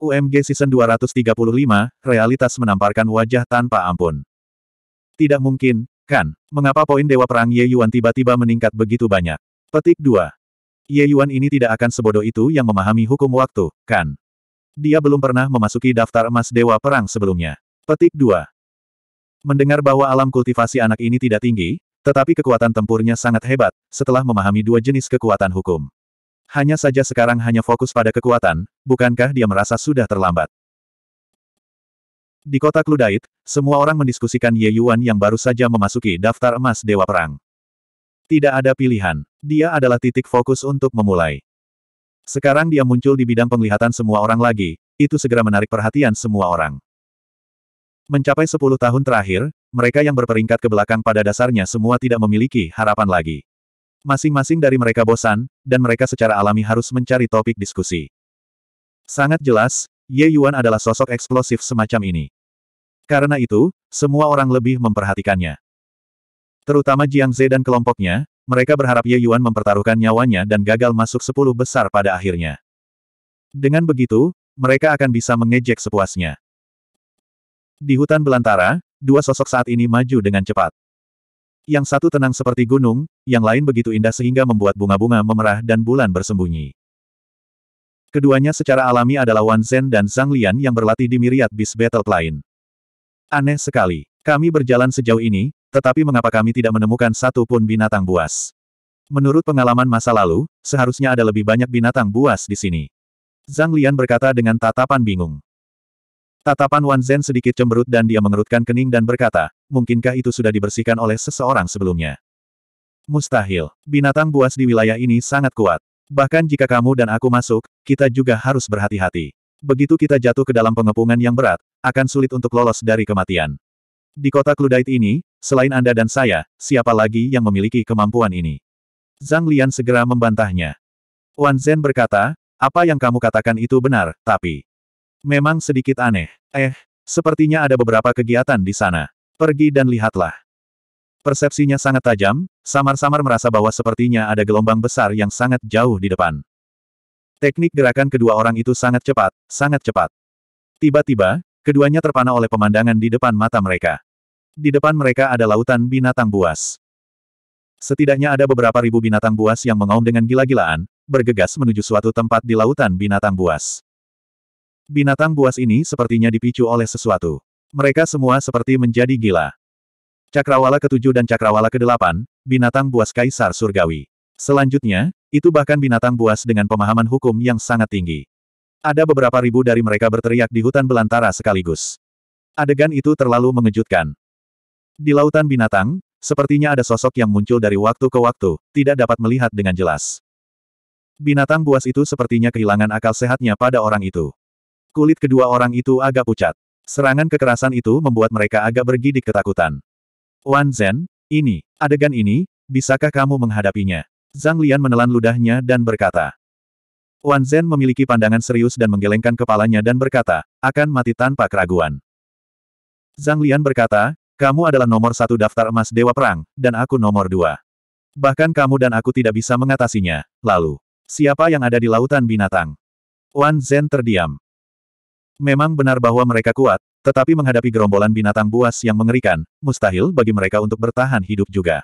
UMG Season 235, realitas menamparkan wajah tanpa ampun. Tidak mungkin, kan? Mengapa poin Dewa Perang Ye Yuan tiba-tiba meningkat begitu banyak? Petik 2. Ye Yuan ini tidak akan sebodoh itu yang memahami hukum waktu, kan? Dia belum pernah memasuki daftar emas Dewa Perang sebelumnya. Petik 2. Mendengar bahwa alam kultivasi anak ini tidak tinggi, tetapi kekuatan tempurnya sangat hebat, setelah memahami dua jenis kekuatan hukum. Hanya saja sekarang hanya fokus pada kekuatan, Bukankah dia merasa sudah terlambat? Di kota Kludait, semua orang mendiskusikan Ye Yuan yang baru saja memasuki daftar emas Dewa Perang. Tidak ada pilihan. Dia adalah titik fokus untuk memulai. Sekarang dia muncul di bidang penglihatan semua orang lagi, itu segera menarik perhatian semua orang. Mencapai sepuluh tahun terakhir, mereka yang berperingkat ke belakang pada dasarnya semua tidak memiliki harapan lagi. Masing-masing dari mereka bosan, dan mereka secara alami harus mencari topik diskusi. Sangat jelas, Ye Yuan adalah sosok eksplosif semacam ini. Karena itu, semua orang lebih memperhatikannya. Terutama Jiang Zhe dan kelompoknya, mereka berharap Ye Yuan mempertaruhkan nyawanya dan gagal masuk sepuluh besar pada akhirnya. Dengan begitu, mereka akan bisa mengejek sepuasnya. Di hutan belantara, dua sosok saat ini maju dengan cepat. Yang satu tenang seperti gunung, yang lain begitu indah sehingga membuat bunga-bunga memerah dan bulan bersembunyi. Keduanya secara alami adalah Wan Zhen dan Zhang Lian yang berlatih di Myriad Beast Battle lain. Aneh sekali. Kami berjalan sejauh ini, tetapi mengapa kami tidak menemukan satu pun binatang buas? Menurut pengalaman masa lalu, seharusnya ada lebih banyak binatang buas di sini. Zhang Lian berkata dengan tatapan bingung. Tatapan Wan Zhen sedikit cemberut dan dia mengerutkan kening dan berkata, mungkinkah itu sudah dibersihkan oleh seseorang sebelumnya? Mustahil. Binatang buas di wilayah ini sangat kuat. Bahkan jika kamu dan aku masuk, kita juga harus berhati-hati. Begitu kita jatuh ke dalam pengepungan yang berat, akan sulit untuk lolos dari kematian. Di kota Kludait ini, selain Anda dan saya, siapa lagi yang memiliki kemampuan ini? Zhang Lian segera membantahnya. Wan Zhen berkata, apa yang kamu katakan itu benar, tapi... Memang sedikit aneh. Eh, sepertinya ada beberapa kegiatan di sana. Pergi dan lihatlah. Persepsinya sangat tajam, samar-samar merasa bahwa sepertinya ada gelombang besar yang sangat jauh di depan. Teknik gerakan kedua orang itu sangat cepat, sangat cepat. Tiba-tiba, keduanya terpana oleh pemandangan di depan mata mereka. Di depan mereka ada lautan binatang buas. Setidaknya ada beberapa ribu binatang buas yang mengaum dengan gila-gilaan, bergegas menuju suatu tempat di lautan binatang buas. Binatang buas ini sepertinya dipicu oleh sesuatu. Mereka semua seperti menjadi gila. Cakrawala ketujuh dan cakrawala kedelapan, binatang buas kaisar surgawi. Selanjutnya, itu bahkan binatang buas dengan pemahaman hukum yang sangat tinggi. Ada beberapa ribu dari mereka berteriak di hutan belantara sekaligus. Adegan itu terlalu mengejutkan. Di lautan binatang, sepertinya ada sosok yang muncul dari waktu ke waktu, tidak dapat melihat dengan jelas. Binatang buas itu sepertinya kehilangan akal sehatnya pada orang itu. Kulit kedua orang itu agak pucat. Serangan kekerasan itu membuat mereka agak bergidik ketakutan. Wan Zhen, ini, adegan ini, bisakah kamu menghadapinya? Zhang Lian menelan ludahnya dan berkata. Wan Zhen memiliki pandangan serius dan menggelengkan kepalanya dan berkata, akan mati tanpa keraguan. Zhang Lian berkata, kamu adalah nomor satu daftar emas Dewa Perang, dan aku nomor dua. Bahkan kamu dan aku tidak bisa mengatasinya. Lalu, siapa yang ada di lautan binatang? Wan Zhen terdiam. Memang benar bahwa mereka kuat, tetapi menghadapi gerombolan binatang buas yang mengerikan, mustahil bagi mereka untuk bertahan hidup juga.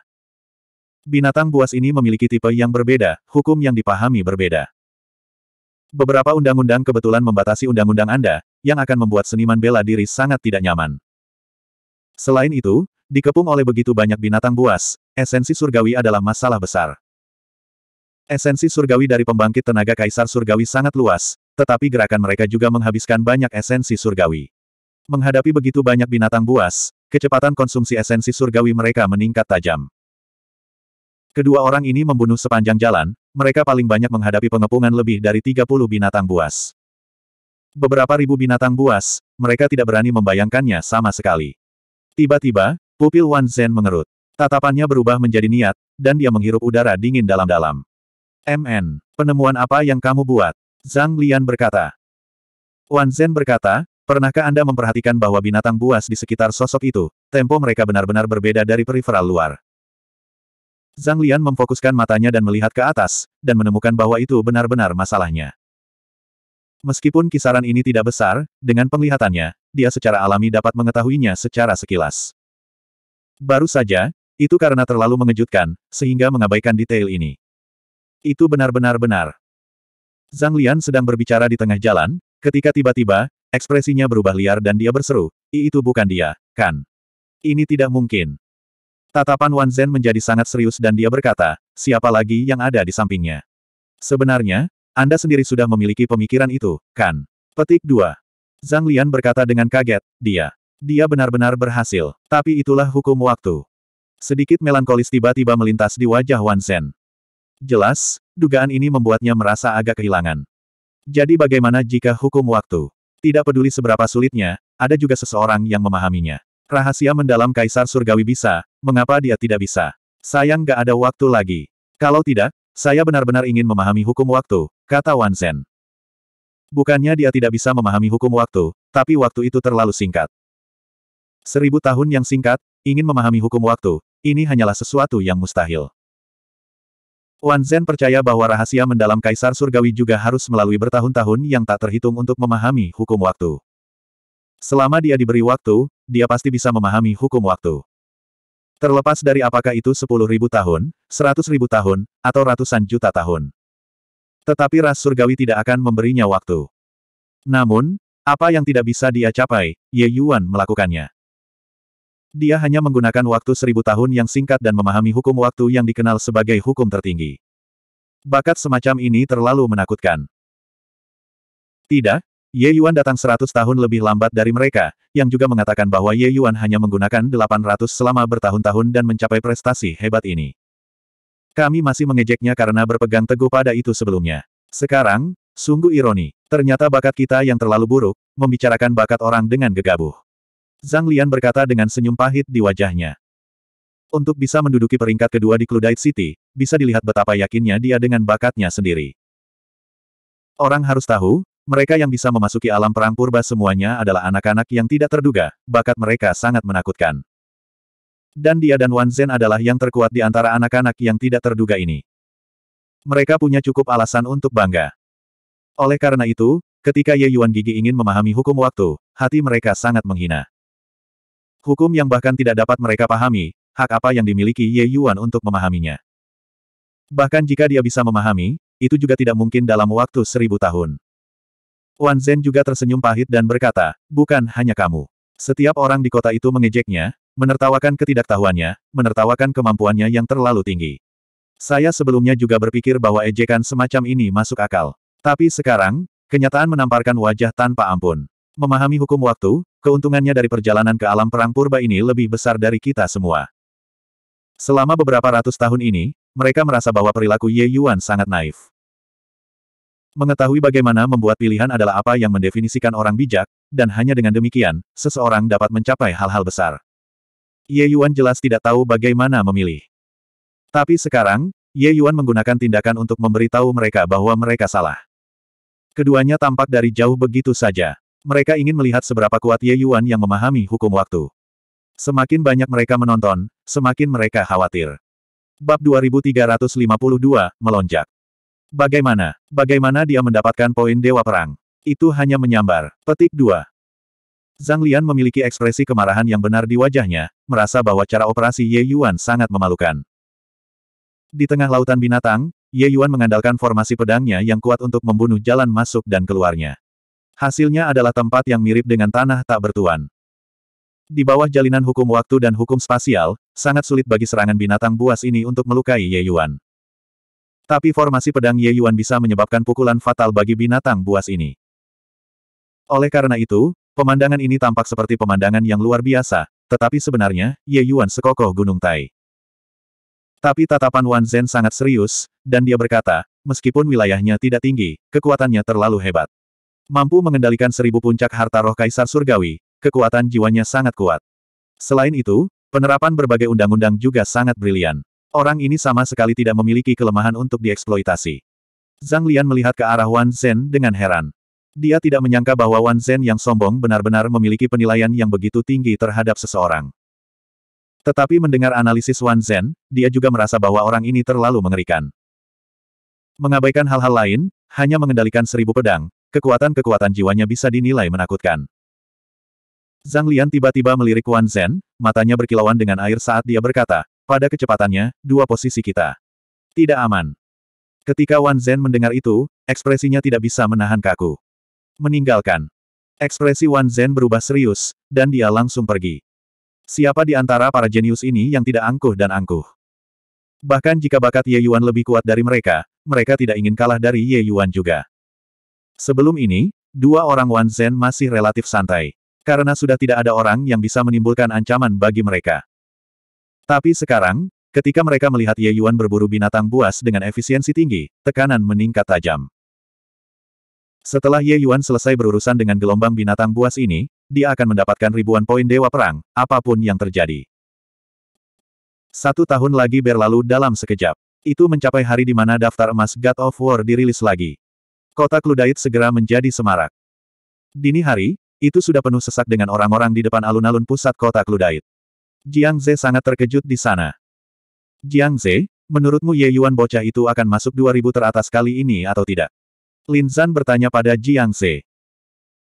Binatang buas ini memiliki tipe yang berbeda, hukum yang dipahami berbeda. Beberapa undang-undang kebetulan membatasi undang-undang Anda, yang akan membuat seniman bela diri sangat tidak nyaman. Selain itu, dikepung oleh begitu banyak binatang buas, esensi surgawi adalah masalah besar. Esensi surgawi dari pembangkit tenaga kaisar surgawi sangat luas, tetapi gerakan mereka juga menghabiskan banyak esensi surgawi. Menghadapi begitu banyak binatang buas, kecepatan konsumsi esensi surgawi mereka meningkat tajam. Kedua orang ini membunuh sepanjang jalan, mereka paling banyak menghadapi pengepungan lebih dari 30 binatang buas. Beberapa ribu binatang buas, mereka tidak berani membayangkannya sama sekali. Tiba-tiba, pupil Wan Zhen mengerut. Tatapannya berubah menjadi niat, dan dia menghirup udara dingin dalam-dalam. MN, penemuan apa yang kamu buat? Zhang Lian berkata. Wan Zhen berkata, Pernahkah Anda memperhatikan bahwa binatang buas di sekitar sosok itu, tempo mereka benar-benar berbeda dari periferal luar? Zhang Lian memfokuskan matanya dan melihat ke atas, dan menemukan bahwa itu benar-benar masalahnya. Meskipun kisaran ini tidak besar, dengan penglihatannya, dia secara alami dapat mengetahuinya secara sekilas. Baru saja, itu karena terlalu mengejutkan, sehingga mengabaikan detail ini. Itu benar-benar benar. Zhang Lian sedang berbicara di tengah jalan, ketika tiba-tiba, Ekspresinya berubah liar dan dia berseru, I itu bukan dia, kan? Ini tidak mungkin. Tatapan Wan Zhen menjadi sangat serius dan dia berkata, siapa lagi yang ada di sampingnya? Sebenarnya, Anda sendiri sudah memiliki pemikiran itu, kan? Petik 2. Zhang Lian berkata dengan kaget, dia. Dia benar-benar berhasil, tapi itulah hukum waktu. Sedikit melankolis tiba-tiba melintas di wajah Wan Zhen. Jelas, dugaan ini membuatnya merasa agak kehilangan. Jadi bagaimana jika hukum waktu? Tidak peduli seberapa sulitnya, ada juga seseorang yang memahaminya. Rahasia mendalam Kaisar Surgawi bisa, mengapa dia tidak bisa? Sayang gak ada waktu lagi. Kalau tidak, saya benar-benar ingin memahami hukum waktu, kata Wan Zhen. Bukannya dia tidak bisa memahami hukum waktu, tapi waktu itu terlalu singkat. Seribu tahun yang singkat, ingin memahami hukum waktu, ini hanyalah sesuatu yang mustahil. Wan Zhen percaya bahwa rahasia mendalam Kaisar Surgawi juga harus melalui bertahun-tahun yang tak terhitung untuk memahami hukum waktu. Selama dia diberi waktu, dia pasti bisa memahami hukum waktu. Terlepas dari apakah itu sepuluh ribu tahun, seratus ribu tahun, atau ratusan juta tahun. Tetapi Ras Surgawi tidak akan memberinya waktu. Namun, apa yang tidak bisa dia capai, Ye Yuan melakukannya. Dia hanya menggunakan waktu seribu tahun yang singkat dan memahami hukum waktu yang dikenal sebagai hukum tertinggi. Bakat semacam ini terlalu menakutkan. Tidak, Ye Yuan datang seratus tahun lebih lambat dari mereka, yang juga mengatakan bahwa Ye Yuan hanya menggunakan delapan ratus selama bertahun-tahun dan mencapai prestasi hebat ini. Kami masih mengejeknya karena berpegang teguh pada itu sebelumnya. Sekarang, sungguh ironi, ternyata bakat kita yang terlalu buruk, membicarakan bakat orang dengan gegabah. Zhang Lian berkata dengan senyum pahit di wajahnya. Untuk bisa menduduki peringkat kedua di Cludite City, bisa dilihat betapa yakinnya dia dengan bakatnya sendiri. Orang harus tahu, mereka yang bisa memasuki alam perang purba semuanya adalah anak-anak yang tidak terduga, bakat mereka sangat menakutkan. Dan dia dan Wan Zhen adalah yang terkuat di antara anak-anak yang tidak terduga ini. Mereka punya cukup alasan untuk bangga. Oleh karena itu, ketika Ye Yuan Gigi ingin memahami hukum waktu, hati mereka sangat menghina. Hukum yang bahkan tidak dapat mereka pahami, hak apa yang dimiliki Ye Yuan untuk memahaminya. Bahkan jika dia bisa memahami, itu juga tidak mungkin dalam waktu seribu tahun. Wan Zhen juga tersenyum pahit dan berkata, bukan hanya kamu. Setiap orang di kota itu mengejeknya, menertawakan ketidaktahuannya, menertawakan kemampuannya yang terlalu tinggi. Saya sebelumnya juga berpikir bahwa ejekan semacam ini masuk akal. Tapi sekarang, kenyataan menamparkan wajah tanpa ampun. Memahami hukum waktu, keuntungannya dari perjalanan ke alam perang purba ini lebih besar dari kita semua. Selama beberapa ratus tahun ini, mereka merasa bahwa perilaku Ye Yuan sangat naif. Mengetahui bagaimana membuat pilihan adalah apa yang mendefinisikan orang bijak, dan hanya dengan demikian, seseorang dapat mencapai hal-hal besar. Ye Yuan jelas tidak tahu bagaimana memilih. Tapi sekarang, Ye Yuan menggunakan tindakan untuk memberitahu mereka bahwa mereka salah. Keduanya tampak dari jauh begitu saja. Mereka ingin melihat seberapa kuat Ye Yuan yang memahami hukum waktu. Semakin banyak mereka menonton, semakin mereka khawatir. Bab 2352, melonjak. Bagaimana? Bagaimana dia mendapatkan poin Dewa Perang? Itu hanya menyambar. Petik 2. Zhang Lian memiliki ekspresi kemarahan yang benar di wajahnya, merasa bahwa cara operasi Ye Yuan sangat memalukan. Di tengah lautan binatang, Ye Yuan mengandalkan formasi pedangnya yang kuat untuk membunuh jalan masuk dan keluarnya. Hasilnya adalah tempat yang mirip dengan tanah tak bertuan. Di bawah jalinan hukum waktu dan hukum spasial, sangat sulit bagi serangan binatang buas ini untuk melukai Ye Yuan. Tapi formasi pedang Ye Yuan bisa menyebabkan pukulan fatal bagi binatang buas ini. Oleh karena itu, pemandangan ini tampak seperti pemandangan yang luar biasa, tetapi sebenarnya, Ye Yuan sekokoh Gunung Tai. Tapi tatapan Wan Zhen sangat serius, dan dia berkata, meskipun wilayahnya tidak tinggi, kekuatannya terlalu hebat. Mampu mengendalikan seribu puncak harta roh kaisar surgawi, kekuatan jiwanya sangat kuat. Selain itu, penerapan berbagai undang-undang juga sangat brilian. Orang ini sama sekali tidak memiliki kelemahan untuk dieksploitasi. Zhang Lian melihat ke arah Wan Zhen dengan heran. Dia tidak menyangka bahwa Wan Zhen yang sombong benar-benar memiliki penilaian yang begitu tinggi terhadap seseorang. Tetapi mendengar analisis Wan Zhen, dia juga merasa bahwa orang ini terlalu mengerikan. Mengabaikan hal-hal lain, hanya mengendalikan seribu pedang, kekuatan-kekuatan jiwanya bisa dinilai menakutkan. Zhang Lian tiba-tiba melirik Wan Zhen, matanya berkilauan dengan air saat dia berkata, pada kecepatannya, dua posisi kita. Tidak aman. Ketika Wan Zhen mendengar itu, ekspresinya tidak bisa menahan kaku. Meninggalkan. Ekspresi Wan Zhen berubah serius, dan dia langsung pergi. Siapa di antara para jenius ini yang tidak angkuh dan angkuh? Bahkan jika bakat Ye Yuan lebih kuat dari mereka, mereka tidak ingin kalah dari Ye Yuan juga. Sebelum ini, dua orang Wan Zen masih relatif santai. Karena sudah tidak ada orang yang bisa menimbulkan ancaman bagi mereka. Tapi sekarang, ketika mereka melihat Ye Yuan berburu binatang buas dengan efisiensi tinggi, tekanan meningkat tajam. Setelah Ye Yuan selesai berurusan dengan gelombang binatang buas ini, dia akan mendapatkan ribuan poin dewa perang, apapun yang terjadi. Satu tahun lagi berlalu dalam sekejap. Itu mencapai hari di mana daftar emas God of War dirilis lagi. Kota Kludait segera menjadi semarak. Dini hari, itu sudah penuh sesak dengan orang-orang di depan alun-alun pusat kota Kludait. Jiang Zhe sangat terkejut di sana. Jiang Zhe, menurutmu Ye Yuan bocah itu akan masuk 2000 teratas kali ini atau tidak? Lin Zan bertanya pada Jiang Zhe.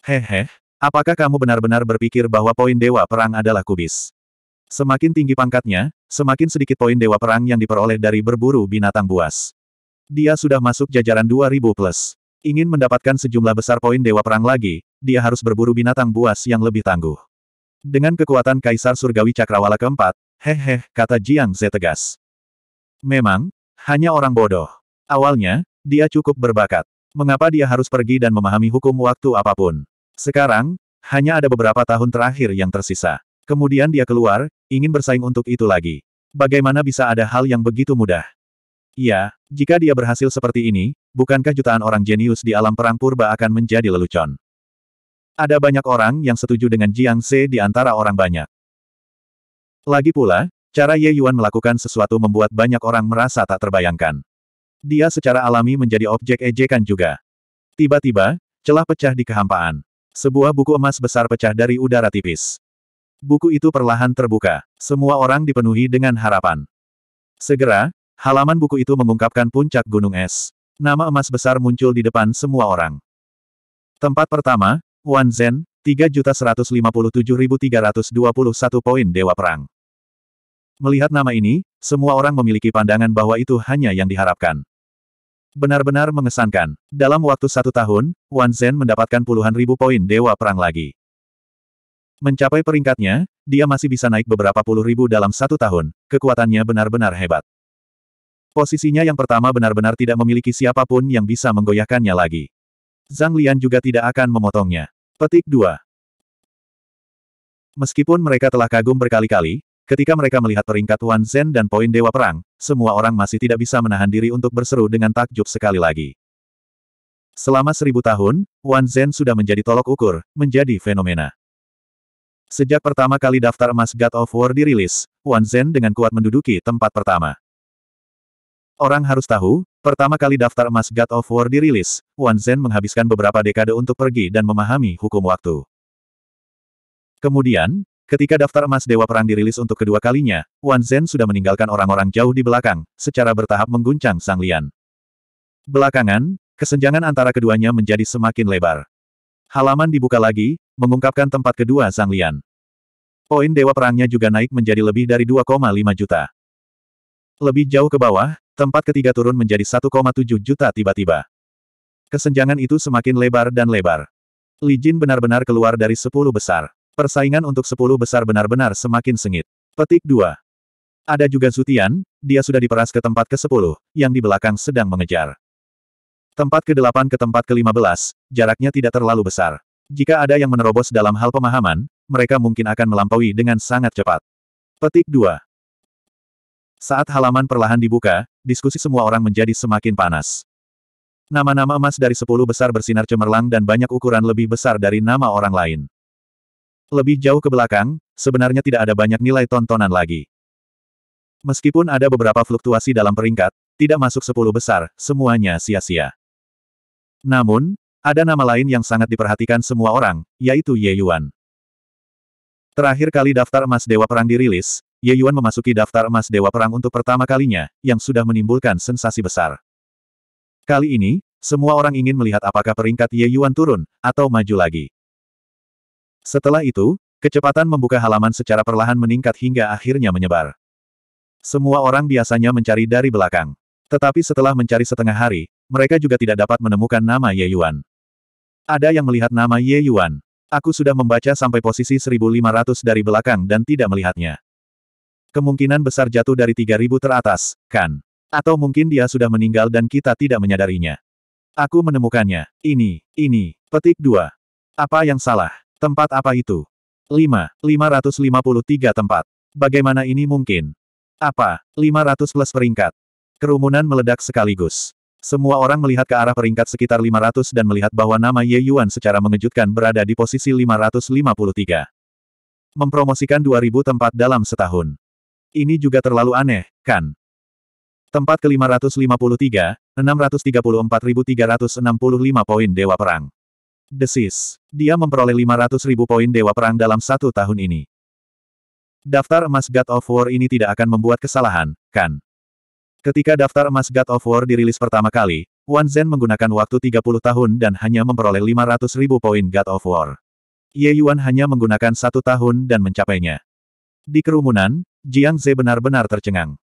Hehe, apakah kamu benar-benar berpikir bahwa poin dewa perang adalah kubis? Semakin tinggi pangkatnya, semakin sedikit poin dewa perang yang diperoleh dari berburu binatang buas. Dia sudah masuk jajaran 2000 plus. Ingin mendapatkan sejumlah besar poin Dewa Perang lagi, dia harus berburu binatang buas yang lebih tangguh. Dengan kekuatan Kaisar Surgawi Cakrawala keempat, hehehe, kata Jiang Ze tegas. Memang, hanya orang bodoh. Awalnya, dia cukup berbakat. Mengapa dia harus pergi dan memahami hukum waktu apapun? Sekarang, hanya ada beberapa tahun terakhir yang tersisa. Kemudian dia keluar, ingin bersaing untuk itu lagi. Bagaimana bisa ada hal yang begitu mudah? Ya, jika dia berhasil seperti ini, bukankah jutaan orang jenius di alam perang purba akan menjadi lelucon? Ada banyak orang yang setuju dengan Jiang Ze di antara orang banyak. Lagi pula, cara Ye Yuan melakukan sesuatu membuat banyak orang merasa tak terbayangkan. Dia secara alami menjadi objek ejekan juga. Tiba-tiba, celah pecah di kehampaan. Sebuah buku emas besar pecah dari udara tipis. Buku itu perlahan terbuka. Semua orang dipenuhi dengan harapan. Segera, halaman buku itu mengungkapkan puncak gunung es. Nama emas besar muncul di depan semua orang. Tempat pertama, Wan Zhen, 3.157.321 poin Dewa Perang. Melihat nama ini, semua orang memiliki pandangan bahwa itu hanya yang diharapkan. Benar-benar mengesankan. Dalam waktu satu tahun, Wan Zhen mendapatkan puluhan ribu poin Dewa Perang lagi. Mencapai peringkatnya, dia masih bisa naik beberapa puluh ribu dalam satu tahun, kekuatannya benar-benar hebat. Posisinya yang pertama benar-benar tidak memiliki siapapun yang bisa menggoyahkannya lagi. Zhang Lian juga tidak akan memotongnya. Petik 2. Meskipun mereka telah kagum berkali-kali, ketika mereka melihat peringkat Wan Zhen dan poin Dewa Perang, semua orang masih tidak bisa menahan diri untuk berseru dengan takjub sekali lagi. Selama seribu tahun, Wan Zhen sudah menjadi tolok ukur, menjadi fenomena. Sejak pertama kali daftar emas God of War dirilis, Wan Zhen dengan kuat menduduki tempat pertama. Orang harus tahu, pertama kali daftar emas God of War dirilis, Wan Zhen menghabiskan beberapa dekade untuk pergi dan memahami hukum waktu. Kemudian, ketika daftar emas Dewa Perang dirilis untuk kedua kalinya, Wan Zhen sudah meninggalkan orang-orang jauh di belakang, secara bertahap mengguncang Sang Lian. Belakangan, kesenjangan antara keduanya menjadi semakin lebar. Halaman dibuka lagi, mengungkapkan tempat kedua Sang Lian. Poin Dewa Perangnya juga naik menjadi lebih dari 2,5 juta. Lebih jauh ke bawah, Tempat ketiga turun menjadi 1,7 juta tiba-tiba. Kesenjangan itu semakin lebar dan lebar. Li Jin benar-benar keluar dari 10 besar. Persaingan untuk 10 besar benar-benar semakin sengit. Petik 2. Ada juga Zutian, dia sudah diperas ke tempat ke-10, yang di belakang sedang mengejar. Tempat ke-8 ke tempat ke-15, jaraknya tidak terlalu besar. Jika ada yang menerobos dalam hal pemahaman, mereka mungkin akan melampaui dengan sangat cepat. Petik 2. Saat halaman perlahan dibuka, diskusi semua orang menjadi semakin panas. Nama-nama emas dari sepuluh besar bersinar cemerlang dan banyak ukuran lebih besar dari nama orang lain. Lebih jauh ke belakang, sebenarnya tidak ada banyak nilai tontonan lagi. Meskipun ada beberapa fluktuasi dalam peringkat, tidak masuk sepuluh besar, semuanya sia-sia. Namun, ada nama lain yang sangat diperhatikan semua orang, yaitu Ye Yuan. Terakhir kali daftar emas Dewa Perang dirilis, Ye Yuan memasuki daftar emas Dewa Perang untuk pertama kalinya, yang sudah menimbulkan sensasi besar. Kali ini, semua orang ingin melihat apakah peringkat Ye Yuan turun, atau maju lagi. Setelah itu, kecepatan membuka halaman secara perlahan meningkat hingga akhirnya menyebar. Semua orang biasanya mencari dari belakang. Tetapi setelah mencari setengah hari, mereka juga tidak dapat menemukan nama Ye Yuan. Ada yang melihat nama Ye Yuan. Aku sudah membaca sampai posisi 1500 dari belakang dan tidak melihatnya. Kemungkinan besar jatuh dari 3000 teratas, kan? Atau mungkin dia sudah meninggal dan kita tidak menyadarinya. Aku menemukannya. Ini, ini, petik dua. Apa yang salah? Tempat apa itu? 5. 553 tempat. Bagaimana ini mungkin? Apa? 500 plus peringkat. Kerumunan meledak sekaligus. Semua orang melihat ke arah peringkat sekitar 500 dan melihat bahwa nama Ye Yuan secara mengejutkan berada di posisi 553. Mempromosikan 2000 tempat dalam setahun. Ini juga terlalu aneh, kan? Tempat ke-553, 634.365 poin Dewa Perang. Desis. Dia memperoleh 500.000 poin Dewa Perang dalam satu tahun ini. Daftar emas God of War ini tidak akan membuat kesalahan, kan? Ketika daftar emas God of War dirilis pertama kali, Wan Zhen menggunakan waktu 30 tahun dan hanya memperoleh 500.000 poin God of War. Ye Yuan hanya menggunakan satu tahun dan mencapainya. Di kerumunan, Jiang Ze benar-benar tercengang.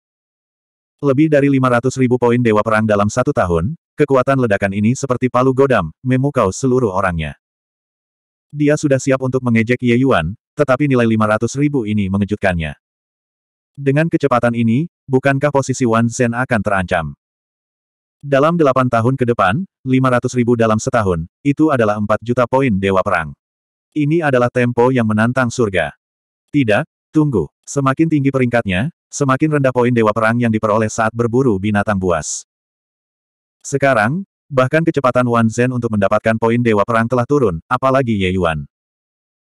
Lebih dari 500 ribu poin dewa perang dalam satu tahun, kekuatan ledakan ini seperti palu godam, memukau seluruh orangnya. Dia sudah siap untuk mengejek Ye Yuan, tetapi nilai 500 ribu ini mengejutkannya. Dengan kecepatan ini, bukankah posisi Wan Zhen akan terancam? Dalam delapan tahun ke depan, 500 ribu dalam setahun, itu adalah 4 juta poin Dewa Perang. Ini adalah tempo yang menantang surga. Tidak, tunggu. Semakin tinggi peringkatnya, semakin rendah poin dewa perang yang diperoleh saat berburu binatang buas. Sekarang, bahkan kecepatan Wan Zen untuk mendapatkan poin dewa perang telah turun, apalagi Ye Yuan.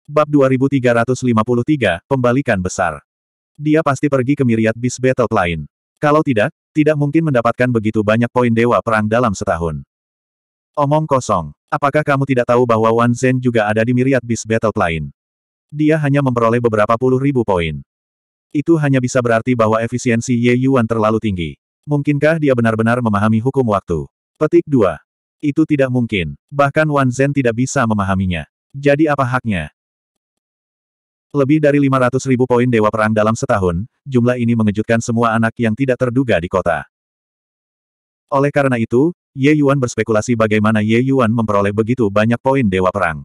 Bab 2353, Pembalikan Besar. Dia pasti pergi ke miriat bis battle lain. Kalau tidak, tidak mungkin mendapatkan begitu banyak poin dewa perang dalam setahun. Omong kosong. Apakah kamu tidak tahu bahwa Wan Zen juga ada di miriat bis battle lain? Dia hanya memperoleh beberapa puluh ribu poin. Itu hanya bisa berarti bahwa efisiensi Ye Yuan terlalu tinggi. Mungkinkah dia benar-benar memahami hukum waktu? Petik 2. Itu tidak mungkin. Bahkan Wan Zhen tidak bisa memahaminya. Jadi apa haknya? Lebih dari 500 ribu poin Dewa Perang dalam setahun, jumlah ini mengejutkan semua anak yang tidak terduga di kota. Oleh karena itu, Ye Yuan berspekulasi bagaimana Ye Yuan memperoleh begitu banyak poin Dewa Perang.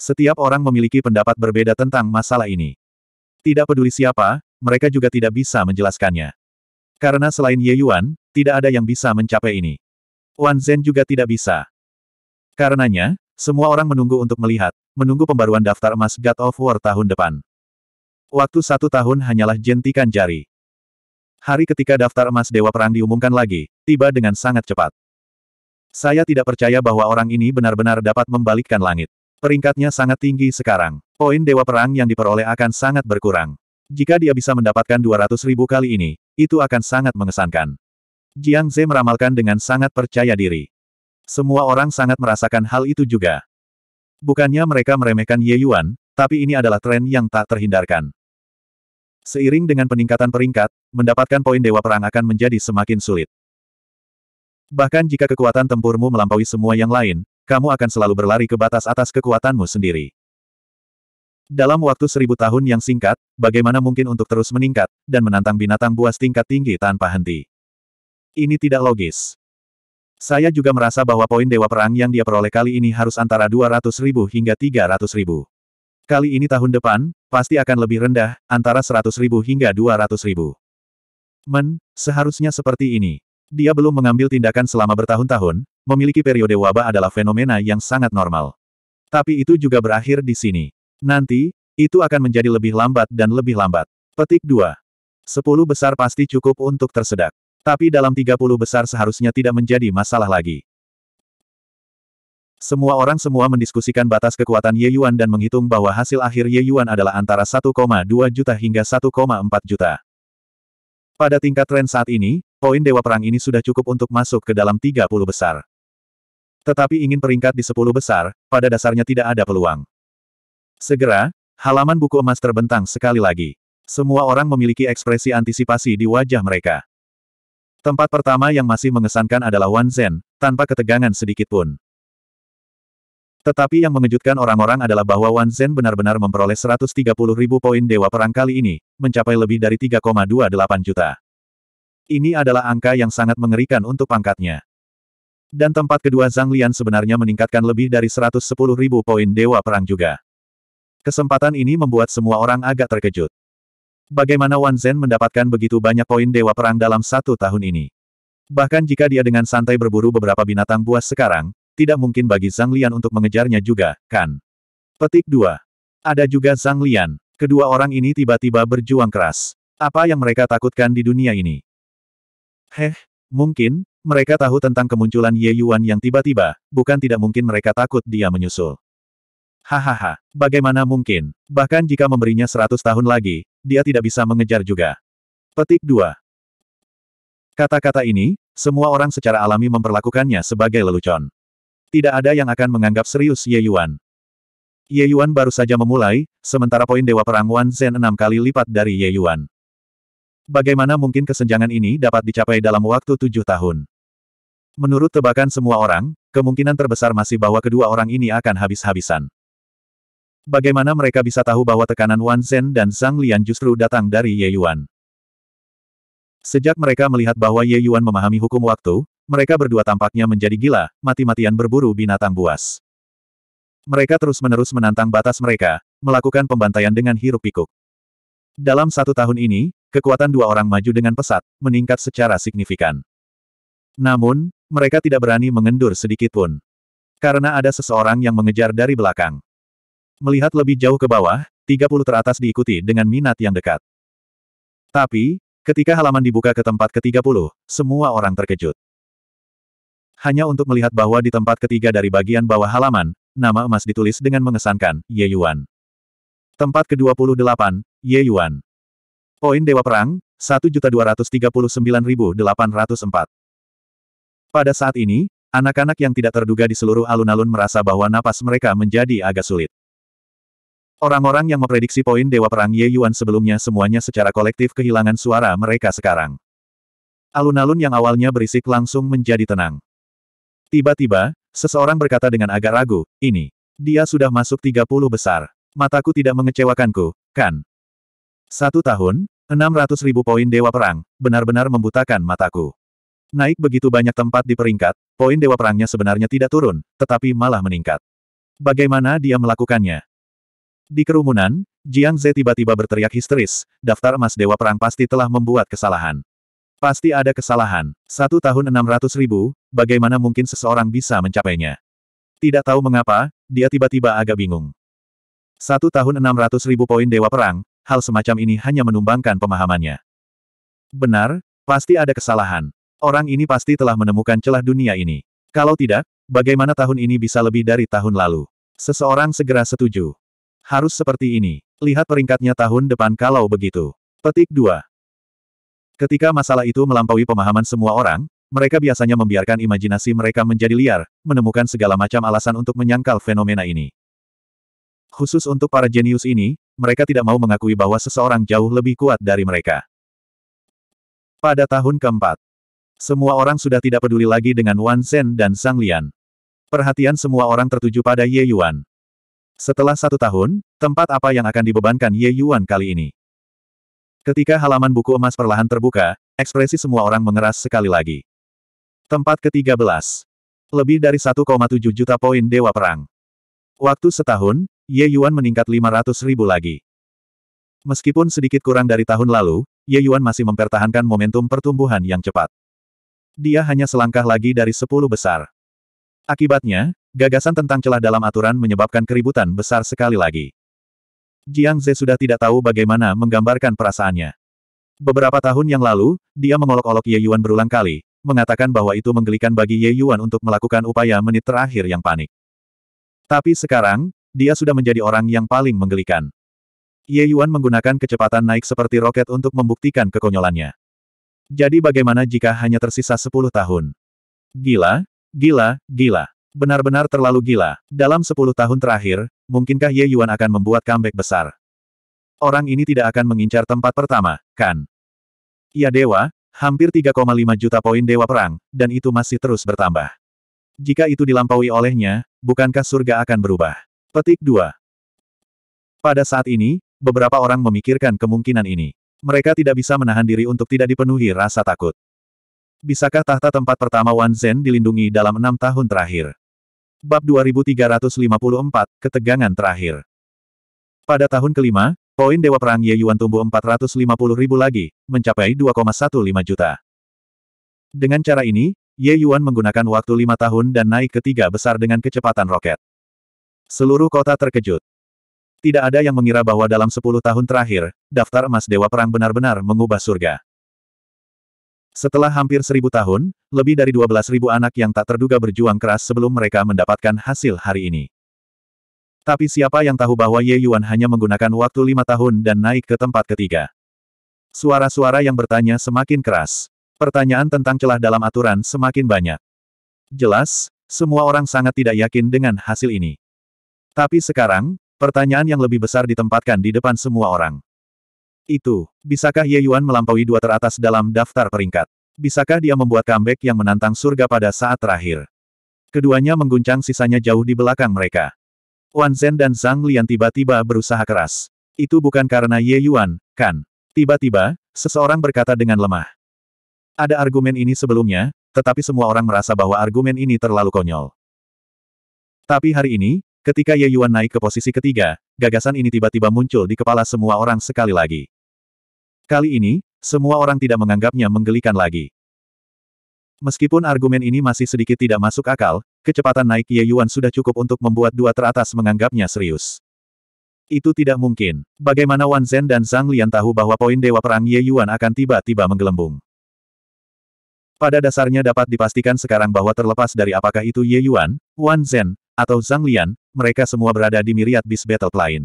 Setiap orang memiliki pendapat berbeda tentang masalah ini. Tidak peduli siapa, mereka juga tidak bisa menjelaskannya. Karena selain Ye Yuan, tidak ada yang bisa mencapai ini. Wan Zhen juga tidak bisa. Karenanya, semua orang menunggu untuk melihat, menunggu pembaruan daftar emas God of War tahun depan. Waktu satu tahun hanyalah jentikan jari. Hari ketika daftar emas Dewa Perang diumumkan lagi, tiba dengan sangat cepat. Saya tidak percaya bahwa orang ini benar-benar dapat membalikkan langit. Peringkatnya sangat tinggi sekarang. Poin Dewa Perang yang diperoleh akan sangat berkurang. Jika dia bisa mendapatkan 200 ribu kali ini, itu akan sangat mengesankan. Jiang Ze meramalkan dengan sangat percaya diri. Semua orang sangat merasakan hal itu juga. Bukannya mereka meremehkan Ye Yuan, tapi ini adalah tren yang tak terhindarkan. Seiring dengan peningkatan peringkat, mendapatkan poin Dewa Perang akan menjadi semakin sulit. Bahkan jika kekuatan tempurmu melampaui semua yang lain, kamu akan selalu berlari ke batas atas kekuatanmu sendiri. Dalam waktu seribu tahun yang singkat, bagaimana mungkin untuk terus meningkat, dan menantang binatang buas tingkat tinggi tanpa henti? Ini tidak logis. Saya juga merasa bahwa poin dewa perang yang dia peroleh kali ini harus antara 200 ribu hingga 300 ribu. Kali ini tahun depan, pasti akan lebih rendah, antara 100 ribu hingga 200 ribu. Men, seharusnya seperti ini. Dia belum mengambil tindakan selama bertahun-tahun, Memiliki periode wabah adalah fenomena yang sangat normal. Tapi itu juga berakhir di sini. Nanti, itu akan menjadi lebih lambat dan lebih lambat. Petik 2. 10 besar pasti cukup untuk tersedak. Tapi dalam 30 besar seharusnya tidak menjadi masalah lagi. Semua orang semua mendiskusikan batas kekuatan Ye Yuan dan menghitung bahwa hasil akhir Ye Yuan adalah antara 1,2 juta hingga 1,4 juta. Pada tingkat tren saat ini, poin Dewa Perang ini sudah cukup untuk masuk ke dalam 30 besar. Tetapi ingin peringkat di sepuluh besar, pada dasarnya tidak ada peluang. Segera, halaman buku emas terbentang sekali lagi. Semua orang memiliki ekspresi antisipasi di wajah mereka. Tempat pertama yang masih mengesankan adalah Wan Zen, tanpa ketegangan sedikit pun. Tetapi yang mengejutkan orang-orang adalah bahwa Wan Zen benar-benar memperoleh 130 ribu poin dewa perang kali ini, mencapai lebih dari 3,28 juta. Ini adalah angka yang sangat mengerikan untuk pangkatnya. Dan tempat kedua Zhang Lian sebenarnya meningkatkan lebih dari 110 ribu poin Dewa Perang juga. Kesempatan ini membuat semua orang agak terkejut. Bagaimana Wan Zhen mendapatkan begitu banyak poin Dewa Perang dalam satu tahun ini? Bahkan jika dia dengan santai berburu beberapa binatang buas sekarang, tidak mungkin bagi Zhang Lian untuk mengejarnya juga, kan? Petik 2. Ada juga Zhang Lian. Kedua orang ini tiba-tiba berjuang keras. Apa yang mereka takutkan di dunia ini? Heh, mungkin, mereka tahu tentang kemunculan Ye Yuan yang tiba-tiba, bukan tidak mungkin mereka takut dia menyusul. Hahaha, bagaimana mungkin? Bahkan jika memberinya seratus tahun lagi, dia tidak bisa mengejar juga. Petik 2. Kata-kata ini, semua orang secara alami memperlakukannya sebagai lelucon. Tidak ada yang akan menganggap serius Ye Yuan. Ye Yuan baru saja memulai, sementara poin Dewa Perang Wan Zen enam kali lipat dari Ye Yuan. Bagaimana mungkin kesenjangan ini dapat dicapai dalam waktu tujuh tahun? Menurut tebakan semua orang, kemungkinan terbesar masih bahwa kedua orang ini akan habis-habisan. Bagaimana mereka bisa tahu bahwa tekanan Wan Zhen dan Zhang Lian justru datang dari Ye Yuan? Sejak mereka melihat bahwa Ye Yuan memahami hukum waktu, mereka berdua tampaknya menjadi gila, mati-matian berburu binatang buas. Mereka terus-menerus menantang batas mereka, melakukan pembantaian dengan hiruk-pikuk. Dalam satu tahun ini, kekuatan dua orang maju dengan pesat, meningkat secara signifikan. Namun, mereka tidak berani mengendur sedikitpun. Karena ada seseorang yang mengejar dari belakang. Melihat lebih jauh ke bawah, 30 teratas diikuti dengan minat yang dekat. Tapi, ketika halaman dibuka ke tempat ke-30, semua orang terkejut. Hanya untuk melihat bahwa di tempat ketiga dari bagian bawah halaman, nama emas ditulis dengan mengesankan, Ye Yuan. Tempat ke-28, Ye Yuan. Poin Dewa Perang, 1.239.804. Pada saat ini, anak-anak yang tidak terduga di seluruh alun-alun merasa bahwa napas mereka menjadi agak sulit. Orang-orang yang memprediksi poin Dewa Perang Ye Yuan sebelumnya semuanya secara kolektif kehilangan suara mereka sekarang. Alun-alun yang awalnya berisik langsung menjadi tenang. Tiba-tiba, seseorang berkata dengan agak ragu, ini. Dia sudah masuk 30 besar. Mataku tidak mengecewakanku, kan? Satu tahun, 600 ribu poin Dewa Perang, benar-benar membutakan mataku. Naik begitu banyak tempat di peringkat, poin dewa perangnya sebenarnya tidak turun, tetapi malah meningkat. Bagaimana dia melakukannya? Di kerumunan, Jiang Zhe tiba-tiba berteriak histeris, daftar emas dewa perang pasti telah membuat kesalahan. Pasti ada kesalahan. Satu tahun enam ratus ribu, bagaimana mungkin seseorang bisa mencapainya? Tidak tahu mengapa, dia tiba-tiba agak bingung. Satu tahun enam ratus ribu poin dewa perang, hal semacam ini hanya menumbangkan pemahamannya. Benar, pasti ada kesalahan. Orang ini pasti telah menemukan celah dunia ini. Kalau tidak, bagaimana tahun ini bisa lebih dari tahun lalu? Seseorang segera setuju. Harus seperti ini. Lihat peringkatnya tahun depan kalau begitu. Petik 2. Ketika masalah itu melampaui pemahaman semua orang, mereka biasanya membiarkan imajinasi mereka menjadi liar, menemukan segala macam alasan untuk menyangkal fenomena ini. Khusus untuk para jenius ini, mereka tidak mau mengakui bahwa seseorang jauh lebih kuat dari mereka. Pada tahun keempat, semua orang sudah tidak peduli lagi dengan Wan Sen dan Sang Lian. Perhatian semua orang tertuju pada Ye Yuan. Setelah satu tahun, tempat apa yang akan dibebankan Ye Yuan kali ini? Ketika halaman buku emas perlahan terbuka, ekspresi semua orang mengeras sekali lagi. Tempat ke-13. Lebih dari 1,7 juta poin Dewa Perang. Waktu setahun, Ye Yuan meningkat 500 ribu lagi. Meskipun sedikit kurang dari tahun lalu, Ye Yuan masih mempertahankan momentum pertumbuhan yang cepat. Dia hanya selangkah lagi dari sepuluh besar. Akibatnya, gagasan tentang celah dalam aturan menyebabkan keributan besar sekali lagi. Jiang Zhe sudah tidak tahu bagaimana menggambarkan perasaannya. Beberapa tahun yang lalu, dia mengolok-olok Ye Yuan berulang kali, mengatakan bahwa itu menggelikan bagi Ye Yuan untuk melakukan upaya menit terakhir yang panik. Tapi sekarang, dia sudah menjadi orang yang paling menggelikan. Ye Yuan menggunakan kecepatan naik seperti roket untuk membuktikan kekonyolannya. Jadi bagaimana jika hanya tersisa 10 tahun? Gila, gila, gila. Benar-benar terlalu gila. Dalam 10 tahun terakhir, mungkinkah Ye Yuan akan membuat comeback besar? Orang ini tidak akan mengincar tempat pertama, kan? Ya dewa, hampir 3,5 juta poin dewa perang, dan itu masih terus bertambah. Jika itu dilampaui olehnya, bukankah surga akan berubah? Petik 2. Pada saat ini, beberapa orang memikirkan kemungkinan ini. Mereka tidak bisa menahan diri untuk tidak dipenuhi rasa takut. Bisakah tahta tempat pertama Wan Zhen dilindungi dalam enam tahun terakhir? Bab 2354, Ketegangan Terakhir Pada tahun kelima, poin Dewa Perang Ye Yuan tumbuh 450 ribu lagi, mencapai 2,15 juta. Dengan cara ini, Ye Yuan menggunakan waktu lima tahun dan naik ketiga besar dengan kecepatan roket. Seluruh kota terkejut. Tidak ada yang mengira bahwa dalam sepuluh tahun terakhir, daftar emas Dewa Perang benar-benar mengubah surga. Setelah hampir seribu tahun, lebih dari dua belas ribu anak yang tak terduga berjuang keras sebelum mereka mendapatkan hasil hari ini. Tapi siapa yang tahu bahwa Ye Yuan hanya menggunakan waktu lima tahun dan naik ke tempat ketiga. Suara-suara yang bertanya semakin keras. Pertanyaan tentang celah dalam aturan semakin banyak. Jelas, semua orang sangat tidak yakin dengan hasil ini. Tapi sekarang, Pertanyaan yang lebih besar ditempatkan di depan semua orang. Itu, bisakah Ye Yuan melampaui dua teratas dalam daftar peringkat? Bisakah dia membuat comeback yang menantang surga pada saat terakhir? Keduanya mengguncang sisanya jauh di belakang mereka. Wan Zhen dan Zhang Lian tiba-tiba berusaha keras. Itu bukan karena Ye Yuan, kan? Tiba-tiba, seseorang berkata dengan lemah. Ada argumen ini sebelumnya, tetapi semua orang merasa bahwa argumen ini terlalu konyol. Tapi hari ini, Ketika Ye Yuan naik ke posisi ketiga, gagasan ini tiba-tiba muncul di kepala semua orang sekali lagi. Kali ini, semua orang tidak menganggapnya menggelikan lagi. Meskipun argumen ini masih sedikit tidak masuk akal, kecepatan naik Ye Yuan sudah cukup untuk membuat dua teratas menganggapnya serius. Itu tidak mungkin. Bagaimana Wan Zhen dan Zhang Lian tahu bahwa poin Dewa Perang Ye Yuan akan tiba-tiba menggelembung? Pada dasarnya dapat dipastikan sekarang bahwa terlepas dari apakah itu Ye Yuan, Wan Zhen, atau Zhang Lian, mereka semua berada di Myriad bis Battle lain.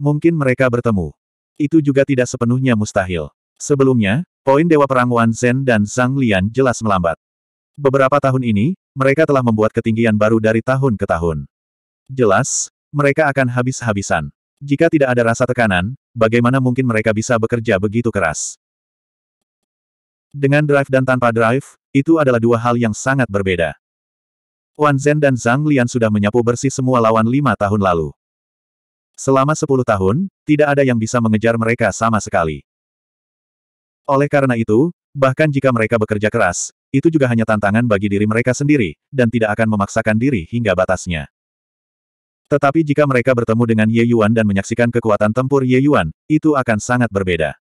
Mungkin mereka bertemu. Itu juga tidak sepenuhnya mustahil. Sebelumnya, poin Dewa Perang Wan Zhen dan Zhang Lian jelas melambat. Beberapa tahun ini, mereka telah membuat ketinggian baru dari tahun ke tahun. Jelas, mereka akan habis-habisan. Jika tidak ada rasa tekanan, bagaimana mungkin mereka bisa bekerja begitu keras? Dengan drive dan tanpa drive, itu adalah dua hal yang sangat berbeda. Wan Zhen dan Zhang Lian sudah menyapu bersih semua lawan lima tahun lalu. Selama sepuluh tahun, tidak ada yang bisa mengejar mereka sama sekali. Oleh karena itu, bahkan jika mereka bekerja keras, itu juga hanya tantangan bagi diri mereka sendiri, dan tidak akan memaksakan diri hingga batasnya. Tetapi jika mereka bertemu dengan Ye Yuan dan menyaksikan kekuatan tempur Ye Yuan, itu akan sangat berbeda.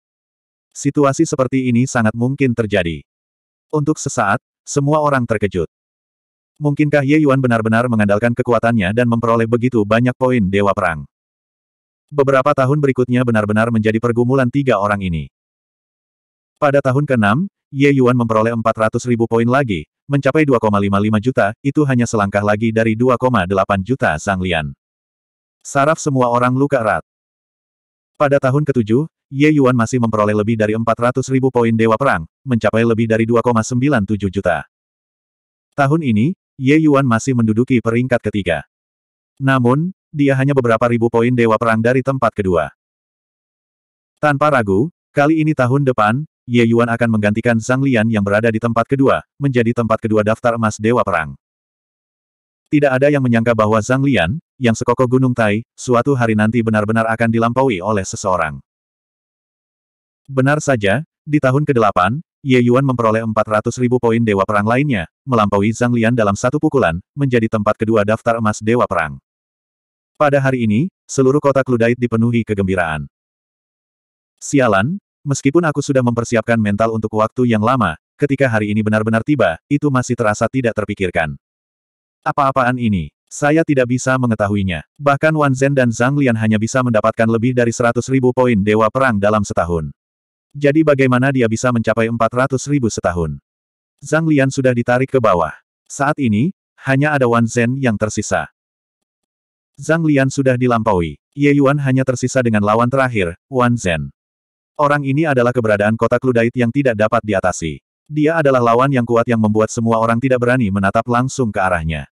Situasi seperti ini sangat mungkin terjadi. Untuk sesaat, semua orang terkejut. Mungkinkah Ye Yuan benar-benar mengandalkan kekuatannya dan memperoleh begitu banyak poin Dewa Perang? Beberapa tahun berikutnya benar-benar menjadi pergumulan tiga orang ini. Pada tahun ke-6, Ye Yuan memperoleh 400 ribu poin lagi, mencapai 2,55 juta, itu hanya selangkah lagi dari 2,8 juta Sang Lian. Saraf semua orang luka erat. Pada tahun ke-7, Ye Yuan masih memperoleh lebih dari 400 ribu poin Dewa Perang, mencapai lebih dari 2,97 juta. Tahun ini, Ye Yuan masih menduduki peringkat ketiga. Namun, dia hanya beberapa ribu poin Dewa Perang dari tempat kedua. Tanpa ragu, kali ini tahun depan, Ye Yuan akan menggantikan Zhang Lian yang berada di tempat kedua, menjadi tempat kedua daftar emas Dewa Perang. Tidak ada yang menyangka bahwa Zhang Lian, yang sekokoh Gunung Tai, suatu hari nanti benar-benar akan dilampaui oleh seseorang. Benar saja, di tahun ke-8, Ye Yuan memperoleh 400 ribu poin Dewa Perang lainnya, melampaui Zhang Lian dalam satu pukulan, menjadi tempat kedua daftar emas Dewa Perang. Pada hari ini, seluruh kota Kludait dipenuhi kegembiraan. Sialan, meskipun aku sudah mempersiapkan mental untuk waktu yang lama, ketika hari ini benar-benar tiba, itu masih terasa tidak terpikirkan. Apa-apaan ini? Saya tidak bisa mengetahuinya. Bahkan Wan Zhen dan Zhang Lian hanya bisa mendapatkan lebih dari 100 ribu poin Dewa Perang dalam setahun. Jadi bagaimana dia bisa mencapai 400 ribu setahun? Zhang Lian sudah ditarik ke bawah. Saat ini, hanya ada Wan Zhen yang tersisa. Zhang Lian sudah dilampaui. Ye Yuan hanya tersisa dengan lawan terakhir, Wan Zhen. Orang ini adalah keberadaan kota Kludait yang tidak dapat diatasi. Dia adalah lawan yang kuat yang membuat semua orang tidak berani menatap langsung ke arahnya.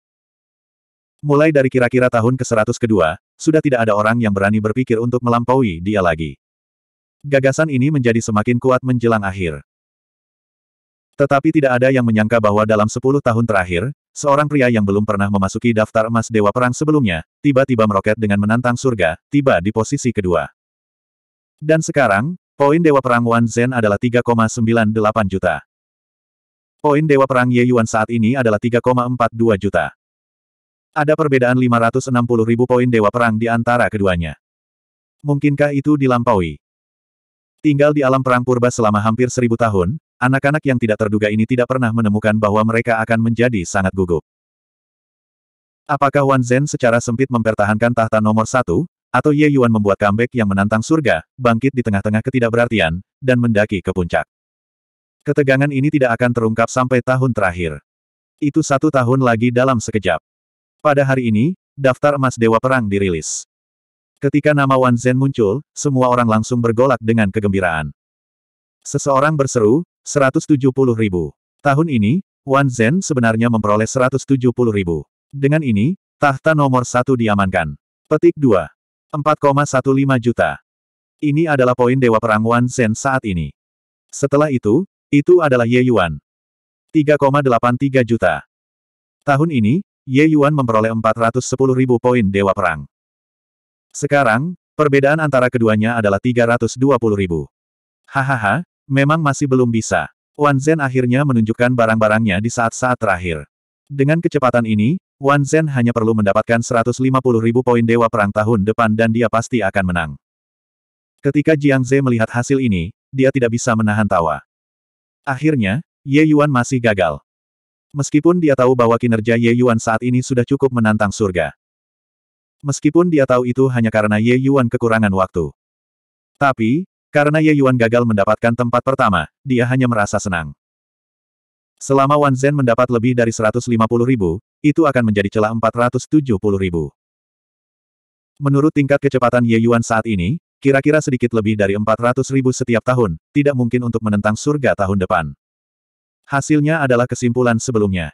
Mulai dari kira-kira tahun ke-100 kedua, sudah tidak ada orang yang berani berpikir untuk melampaui dia lagi. Gagasan ini menjadi semakin kuat menjelang akhir. Tetapi tidak ada yang menyangka bahwa dalam 10 tahun terakhir, seorang pria yang belum pernah memasuki daftar emas Dewa Perang sebelumnya, tiba-tiba meroket dengan menantang surga, tiba di posisi kedua. Dan sekarang, poin Dewa Perang Wan Zen adalah 3,98 juta. Poin Dewa Perang Ye Yuan saat ini adalah 3,42 juta. Ada perbedaan 560 ribu poin Dewa Perang di antara keduanya. Mungkinkah itu dilampaui? Tinggal di alam perang purba selama hampir seribu tahun, anak-anak yang tidak terduga ini tidak pernah menemukan bahwa mereka akan menjadi sangat gugup. Apakah Wan Zhen secara sempit mempertahankan tahta nomor satu, atau Ye Yuan membuat comeback yang menantang surga, bangkit di tengah-tengah ketidakberartian, dan mendaki ke puncak? Ketegangan ini tidak akan terungkap sampai tahun terakhir. Itu satu tahun lagi dalam sekejap. Pada hari ini, daftar emas Dewa Perang dirilis. Ketika nama Wan Zhen muncul, semua orang langsung bergolak dengan kegembiraan. Seseorang berseru, 170 ribu. Tahun ini, Wan Zhen sebenarnya memperoleh 170 ribu. Dengan ini, tahta nomor satu diamankan. Petik 2. 4,15 juta. Ini adalah poin Dewa Perang Wan Zhen saat ini. Setelah itu, itu adalah Ye Yuan. 3,83 juta. Tahun ini, Ye Yuan memperoleh 410 ribu poin Dewa Perang. Sekarang, perbedaan antara keduanya adalah 320 ribu. Hahaha, memang masih belum bisa. Wan Zhen akhirnya menunjukkan barang-barangnya di saat-saat terakhir. Dengan kecepatan ini, Wan Zhen hanya perlu mendapatkan 150 ribu poin dewa perang tahun depan dan dia pasti akan menang. Ketika Jiang Zhe melihat hasil ini, dia tidak bisa menahan tawa. Akhirnya, Ye Yuan masih gagal. Meskipun dia tahu bahwa kinerja Ye Yuan saat ini sudah cukup menantang surga meskipun dia tahu itu hanya karena Ye Yuan kekurangan waktu. Tapi, karena Ye Yuan gagal mendapatkan tempat pertama, dia hanya merasa senang. Selama Wan Zhen mendapat lebih dari 150 ribu, itu akan menjadi celah 470 ribu. Menurut tingkat kecepatan Ye Yuan saat ini, kira-kira sedikit lebih dari 400 ribu setiap tahun, tidak mungkin untuk menentang surga tahun depan. Hasilnya adalah kesimpulan sebelumnya.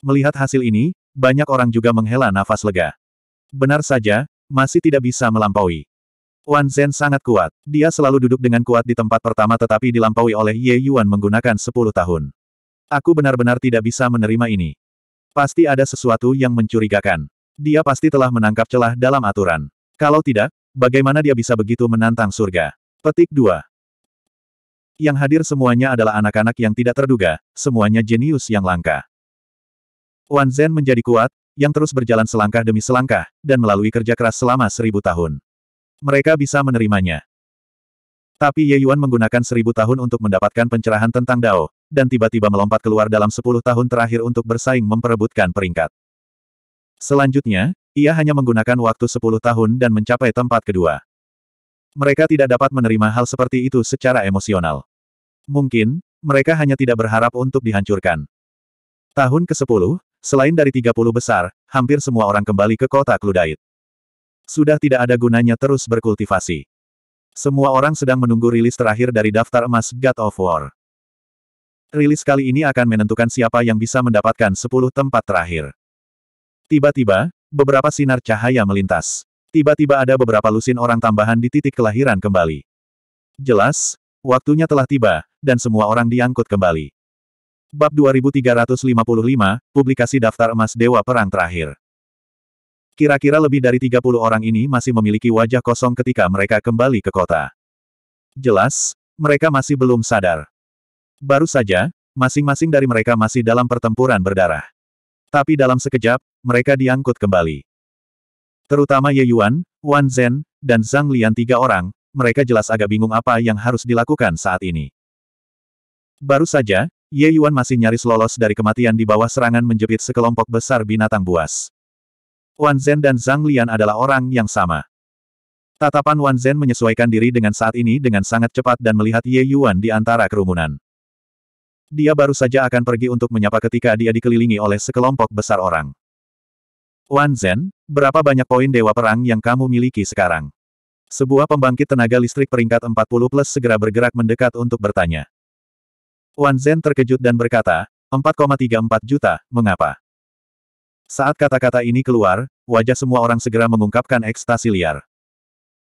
Melihat hasil ini, banyak orang juga menghela nafas lega. Benar saja, masih tidak bisa melampaui. Wan Zhen sangat kuat. Dia selalu duduk dengan kuat di tempat pertama tetapi dilampaui oleh Ye Yuan menggunakan 10 tahun. Aku benar-benar tidak bisa menerima ini. Pasti ada sesuatu yang mencurigakan. Dia pasti telah menangkap celah dalam aturan. Kalau tidak, bagaimana dia bisa begitu menantang surga? Petik 2. Yang hadir semuanya adalah anak-anak yang tidak terduga, semuanya jenius yang langka. Wan Zhen menjadi kuat, yang terus berjalan selangkah demi selangkah, dan melalui kerja keras selama seribu tahun. Mereka bisa menerimanya. Tapi Ye Yuan menggunakan seribu tahun untuk mendapatkan pencerahan tentang Dao, dan tiba-tiba melompat keluar dalam sepuluh tahun terakhir untuk bersaing memperebutkan peringkat. Selanjutnya, ia hanya menggunakan waktu sepuluh tahun dan mencapai tempat kedua. Mereka tidak dapat menerima hal seperti itu secara emosional. Mungkin, mereka hanya tidak berharap untuk dihancurkan. Tahun ke-10, Selain dari 30 besar, hampir semua orang kembali ke kota Kludait. Sudah tidak ada gunanya terus berkultivasi. Semua orang sedang menunggu rilis terakhir dari daftar emas God of War. Rilis kali ini akan menentukan siapa yang bisa mendapatkan 10 tempat terakhir. Tiba-tiba, beberapa sinar cahaya melintas. Tiba-tiba ada beberapa lusin orang tambahan di titik kelahiran kembali. Jelas, waktunya telah tiba, dan semua orang diangkut kembali. Bab 2355, Publikasi Daftar Emas Dewa Perang Terakhir. Kira-kira lebih dari 30 orang ini masih memiliki wajah kosong ketika mereka kembali ke kota. Jelas, mereka masih belum sadar. Baru saja, masing-masing dari mereka masih dalam pertempuran berdarah. Tapi dalam sekejap, mereka diangkut kembali. Terutama Ye Yuan, Wan Zhen, dan Zhang Lian tiga orang, mereka jelas agak bingung apa yang harus dilakukan saat ini. Baru saja, Ye Yuan masih nyaris lolos dari kematian di bawah serangan menjepit sekelompok besar binatang buas. Wan Zhen dan Zhang Lian adalah orang yang sama. Tatapan Wan Zhen menyesuaikan diri dengan saat ini dengan sangat cepat dan melihat Ye Yuan di antara kerumunan. Dia baru saja akan pergi untuk menyapa ketika dia dikelilingi oleh sekelompok besar orang. Wan Zhen, berapa banyak poin dewa perang yang kamu miliki sekarang? Sebuah pembangkit tenaga listrik peringkat 40 plus segera bergerak mendekat untuk bertanya. Wan Zhen terkejut dan berkata, 4,34 juta, mengapa? Saat kata-kata ini keluar, wajah semua orang segera mengungkapkan ekstasi liar.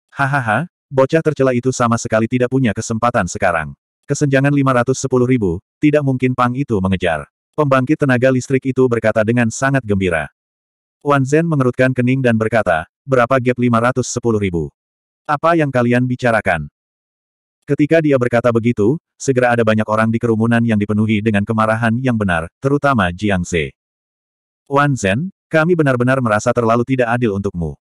Hahaha, bocah tercela itu sama sekali tidak punya kesempatan sekarang. Kesenjangan 510 ribu, tidak mungkin Pang itu mengejar. Pembangkit tenaga listrik itu berkata dengan sangat gembira. Wan Zhen mengerutkan kening dan berkata, berapa gap 510 ribu? Apa yang kalian bicarakan? Ketika dia berkata begitu, segera ada banyak orang di kerumunan yang dipenuhi dengan kemarahan yang benar, terutama Jiang Ze. Wan Zhen, kami benar-benar merasa terlalu tidak adil untukmu.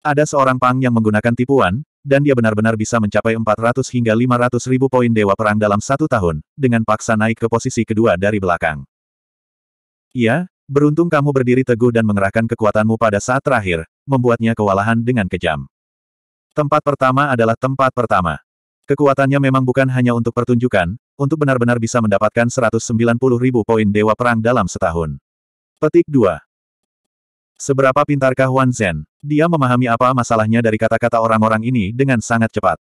Ada seorang pang yang menggunakan tipuan, dan dia benar-benar bisa mencapai 400 hingga 500 ribu poin dewa perang dalam satu tahun, dengan paksa naik ke posisi kedua dari belakang. Iya, beruntung kamu berdiri teguh dan mengerahkan kekuatanmu pada saat terakhir, membuatnya kewalahan dengan kejam. Tempat pertama adalah tempat pertama. Kekuatannya memang bukan hanya untuk pertunjukan, untuk benar-benar bisa mendapatkan 190 ribu poin Dewa Perang dalam setahun. Petik 2. Seberapa pintarkah Wan Zhen? Dia memahami apa masalahnya dari kata-kata orang-orang ini dengan sangat cepat.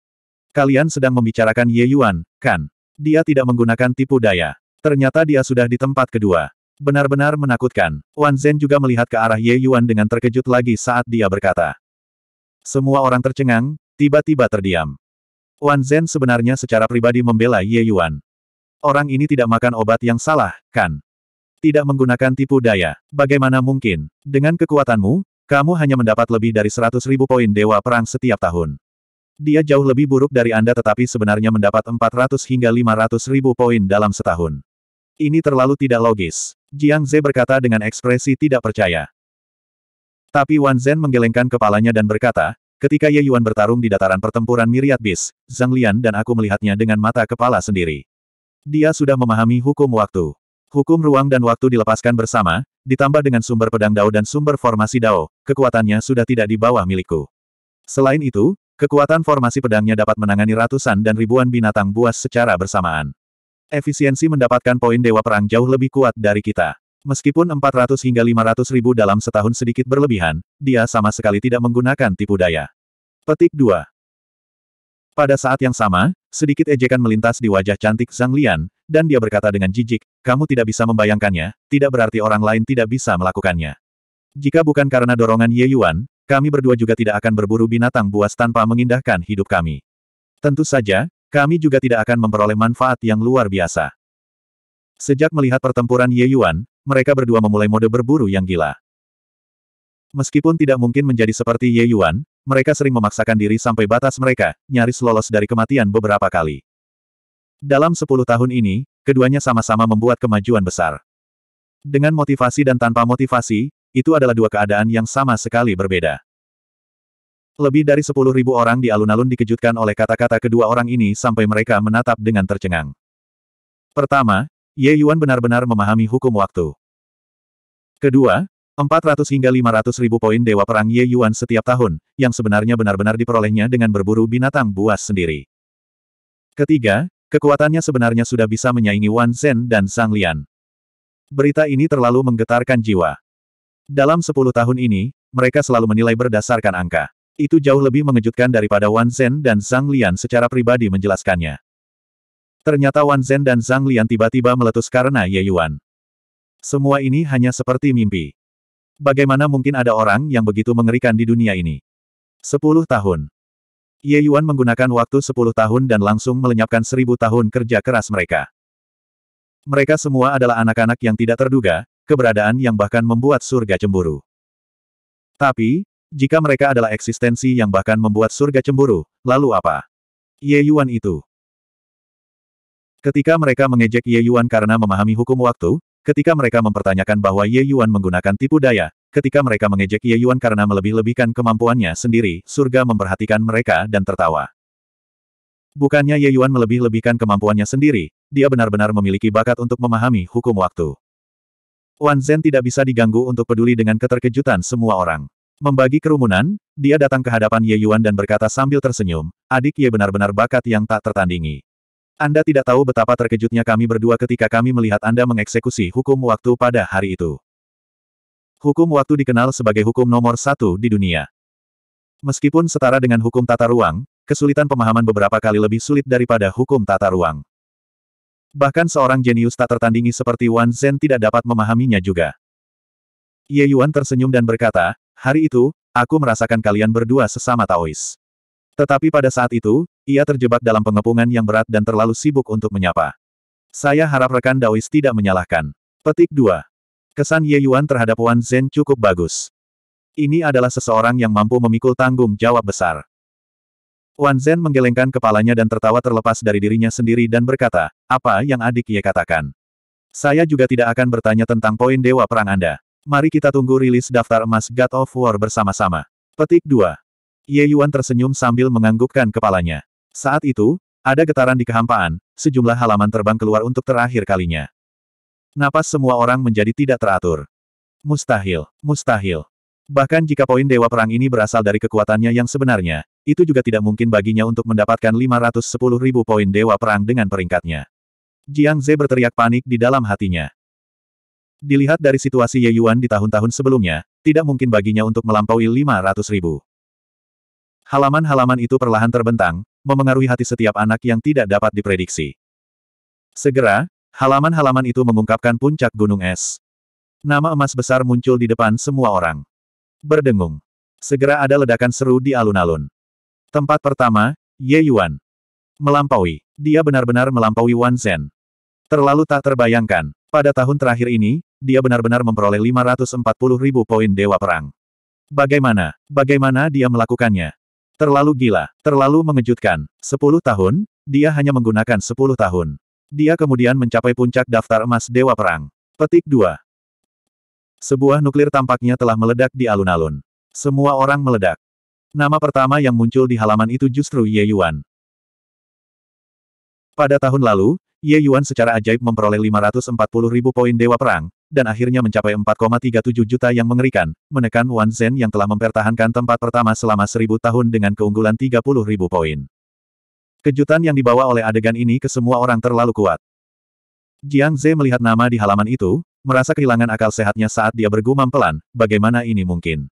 Kalian sedang membicarakan Ye Yuan, kan? Dia tidak menggunakan tipu daya. Ternyata dia sudah di tempat kedua. Benar-benar menakutkan. Wan Zhen juga melihat ke arah Ye Yuan dengan terkejut lagi saat dia berkata. Semua orang tercengang, tiba-tiba terdiam. Wan Zhen sebenarnya secara pribadi membela Ye Yuan. Orang ini tidak makan obat yang salah, kan? Tidak menggunakan tipu daya. Bagaimana mungkin? Dengan kekuatanmu, kamu hanya mendapat lebih dari 100 ribu poin dewa perang setiap tahun. Dia jauh lebih buruk dari Anda tetapi sebenarnya mendapat 400 hingga 500 ribu poin dalam setahun. Ini terlalu tidak logis. Jiang Zhe berkata dengan ekspresi tidak percaya. Tapi Wan Zhen menggelengkan kepalanya dan berkata, Ketika Ye Yuan bertarung di dataran pertempuran miriad bis, Zhang Lian dan aku melihatnya dengan mata kepala sendiri. Dia sudah memahami hukum waktu. Hukum ruang dan waktu dilepaskan bersama, ditambah dengan sumber pedang Dao dan sumber formasi Dao, kekuatannya sudah tidak di bawah milikku. Selain itu, kekuatan formasi pedangnya dapat menangani ratusan dan ribuan binatang buas secara bersamaan. Efisiensi mendapatkan poin dewa perang jauh lebih kuat dari kita. Meskipun 400 hingga 500 ribu dalam setahun sedikit berlebihan, dia sama sekali tidak menggunakan tipu daya. Petik 2. Pada saat yang sama, sedikit ejekan melintas di wajah cantik Zhang Lian, dan dia berkata dengan jijik, kamu tidak bisa membayangkannya, tidak berarti orang lain tidak bisa melakukannya. Jika bukan karena dorongan Ye Yuan, kami berdua juga tidak akan berburu binatang buas tanpa mengindahkan hidup kami. Tentu saja, kami juga tidak akan memperoleh manfaat yang luar biasa. Sejak melihat pertempuran Ye Yuan, mereka berdua memulai mode berburu yang gila. Meskipun tidak mungkin menjadi seperti Ye Yuan, mereka sering memaksakan diri sampai batas mereka, nyaris lolos dari kematian beberapa kali. Dalam sepuluh tahun ini, keduanya sama-sama membuat kemajuan besar. Dengan motivasi dan tanpa motivasi, itu adalah dua keadaan yang sama sekali berbeda. Lebih dari sepuluh ribu orang di alun-alun dikejutkan oleh kata-kata kedua orang ini sampai mereka menatap dengan tercengang. Pertama, Ye Yuan benar-benar memahami hukum waktu. Kedua, 400 hingga 500 ribu poin Dewa Perang Ye Yuan setiap tahun, yang sebenarnya benar-benar diperolehnya dengan berburu binatang buas sendiri. Ketiga, kekuatannya sebenarnya sudah bisa menyaingi Wan Zhen dan Sang Lian. Berita ini terlalu menggetarkan jiwa. Dalam 10 tahun ini, mereka selalu menilai berdasarkan angka. Itu jauh lebih mengejutkan daripada Wan Zhen dan Sang Lian secara pribadi menjelaskannya. Ternyata Wan Zhen dan Zhang Lian tiba-tiba meletus karena Ye Yuan. Semua ini hanya seperti mimpi. Bagaimana mungkin ada orang yang begitu mengerikan di dunia ini? Sepuluh tahun. Ye Yuan menggunakan waktu sepuluh tahun dan langsung melenyapkan seribu tahun kerja keras mereka. Mereka semua adalah anak-anak yang tidak terduga, keberadaan yang bahkan membuat surga cemburu. Tapi, jika mereka adalah eksistensi yang bahkan membuat surga cemburu, lalu apa? Ye Yuan itu. Ketika mereka mengejek Ye Yuan karena memahami hukum waktu, ketika mereka mempertanyakan bahwa Ye Yuan menggunakan tipu daya, ketika mereka mengejek Ye Yuan karena melebih-lebihkan kemampuannya sendiri, surga memperhatikan mereka dan tertawa. Bukannya Ye Yuan melebih-lebihkan kemampuannya sendiri, dia benar-benar memiliki bakat untuk memahami hukum waktu. Wan Zhen tidak bisa diganggu untuk peduli dengan keterkejutan semua orang. Membagi kerumunan, dia datang ke hadapan Ye Yuan dan berkata sambil tersenyum, adik Ye benar-benar bakat yang tak tertandingi. Anda tidak tahu betapa terkejutnya kami berdua ketika kami melihat Anda mengeksekusi hukum waktu pada hari itu. Hukum waktu dikenal sebagai hukum nomor satu di dunia. Meskipun setara dengan hukum tata ruang, kesulitan pemahaman beberapa kali lebih sulit daripada hukum tata ruang. Bahkan seorang jenius tak tertandingi seperti Wan Zhen tidak dapat memahaminya juga. Ye Yuan tersenyum dan berkata, hari itu, aku merasakan kalian berdua sesama Taois. Tetapi pada saat itu, ia terjebak dalam pengepungan yang berat dan terlalu sibuk untuk menyapa. Saya harap rekan Daois tidak menyalahkan. Petik 2. Kesan Ye Yuan terhadap Wan Zhen cukup bagus. Ini adalah seseorang yang mampu memikul tanggung jawab besar. Wan Zhen menggelengkan kepalanya dan tertawa terlepas dari dirinya sendiri dan berkata, apa yang adik Ye katakan? Saya juga tidak akan bertanya tentang poin dewa perang Anda. Mari kita tunggu rilis daftar emas God of War bersama-sama. Petik 2. Ye Yuan tersenyum sambil menganggukkan kepalanya. Saat itu, ada getaran di kehampaan, sejumlah halaman terbang keluar untuk terakhir kalinya. Napas semua orang menjadi tidak teratur. Mustahil, mustahil. Bahkan jika poin Dewa Perang ini berasal dari kekuatannya yang sebenarnya, itu juga tidak mungkin baginya untuk mendapatkan 510 ribu poin Dewa Perang dengan peringkatnya. Jiang Ze berteriak panik di dalam hatinya. Dilihat dari situasi Ye Yuan di tahun-tahun sebelumnya, tidak mungkin baginya untuk melampaui 500 ribu. Halaman-halaman itu perlahan terbentang, memengaruhi hati setiap anak yang tidak dapat diprediksi. Segera, halaman-halaman itu mengungkapkan puncak gunung es. Nama emas besar muncul di depan semua orang. Berdengung. Segera ada ledakan seru di alun-alun. Tempat pertama, Ye Yuan. Melampaui. Dia benar-benar melampaui Wan Zhen. Terlalu tak terbayangkan. Pada tahun terakhir ini, dia benar-benar memperoleh 540 ribu poin dewa perang. Bagaimana, bagaimana dia melakukannya? Terlalu gila, terlalu mengejutkan. Sepuluh tahun, dia hanya menggunakan sepuluh tahun. Dia kemudian mencapai puncak daftar emas Dewa Perang. Petik 2. Sebuah nuklir tampaknya telah meledak di alun-alun. Semua orang meledak. Nama pertama yang muncul di halaman itu justru Ye Yuan. Pada tahun lalu, Ye Yuan secara ajaib memperoleh 540 ribu poin Dewa Perang, dan akhirnya mencapai 4,37 juta yang mengerikan, menekan Wan Zhen yang telah mempertahankan tempat pertama selama seribu tahun dengan keunggulan 30 ribu poin. Kejutan yang dibawa oleh adegan ini ke semua orang terlalu kuat. Jiang Ze melihat nama di halaman itu, merasa kehilangan akal sehatnya saat dia bergumam pelan, bagaimana ini mungkin?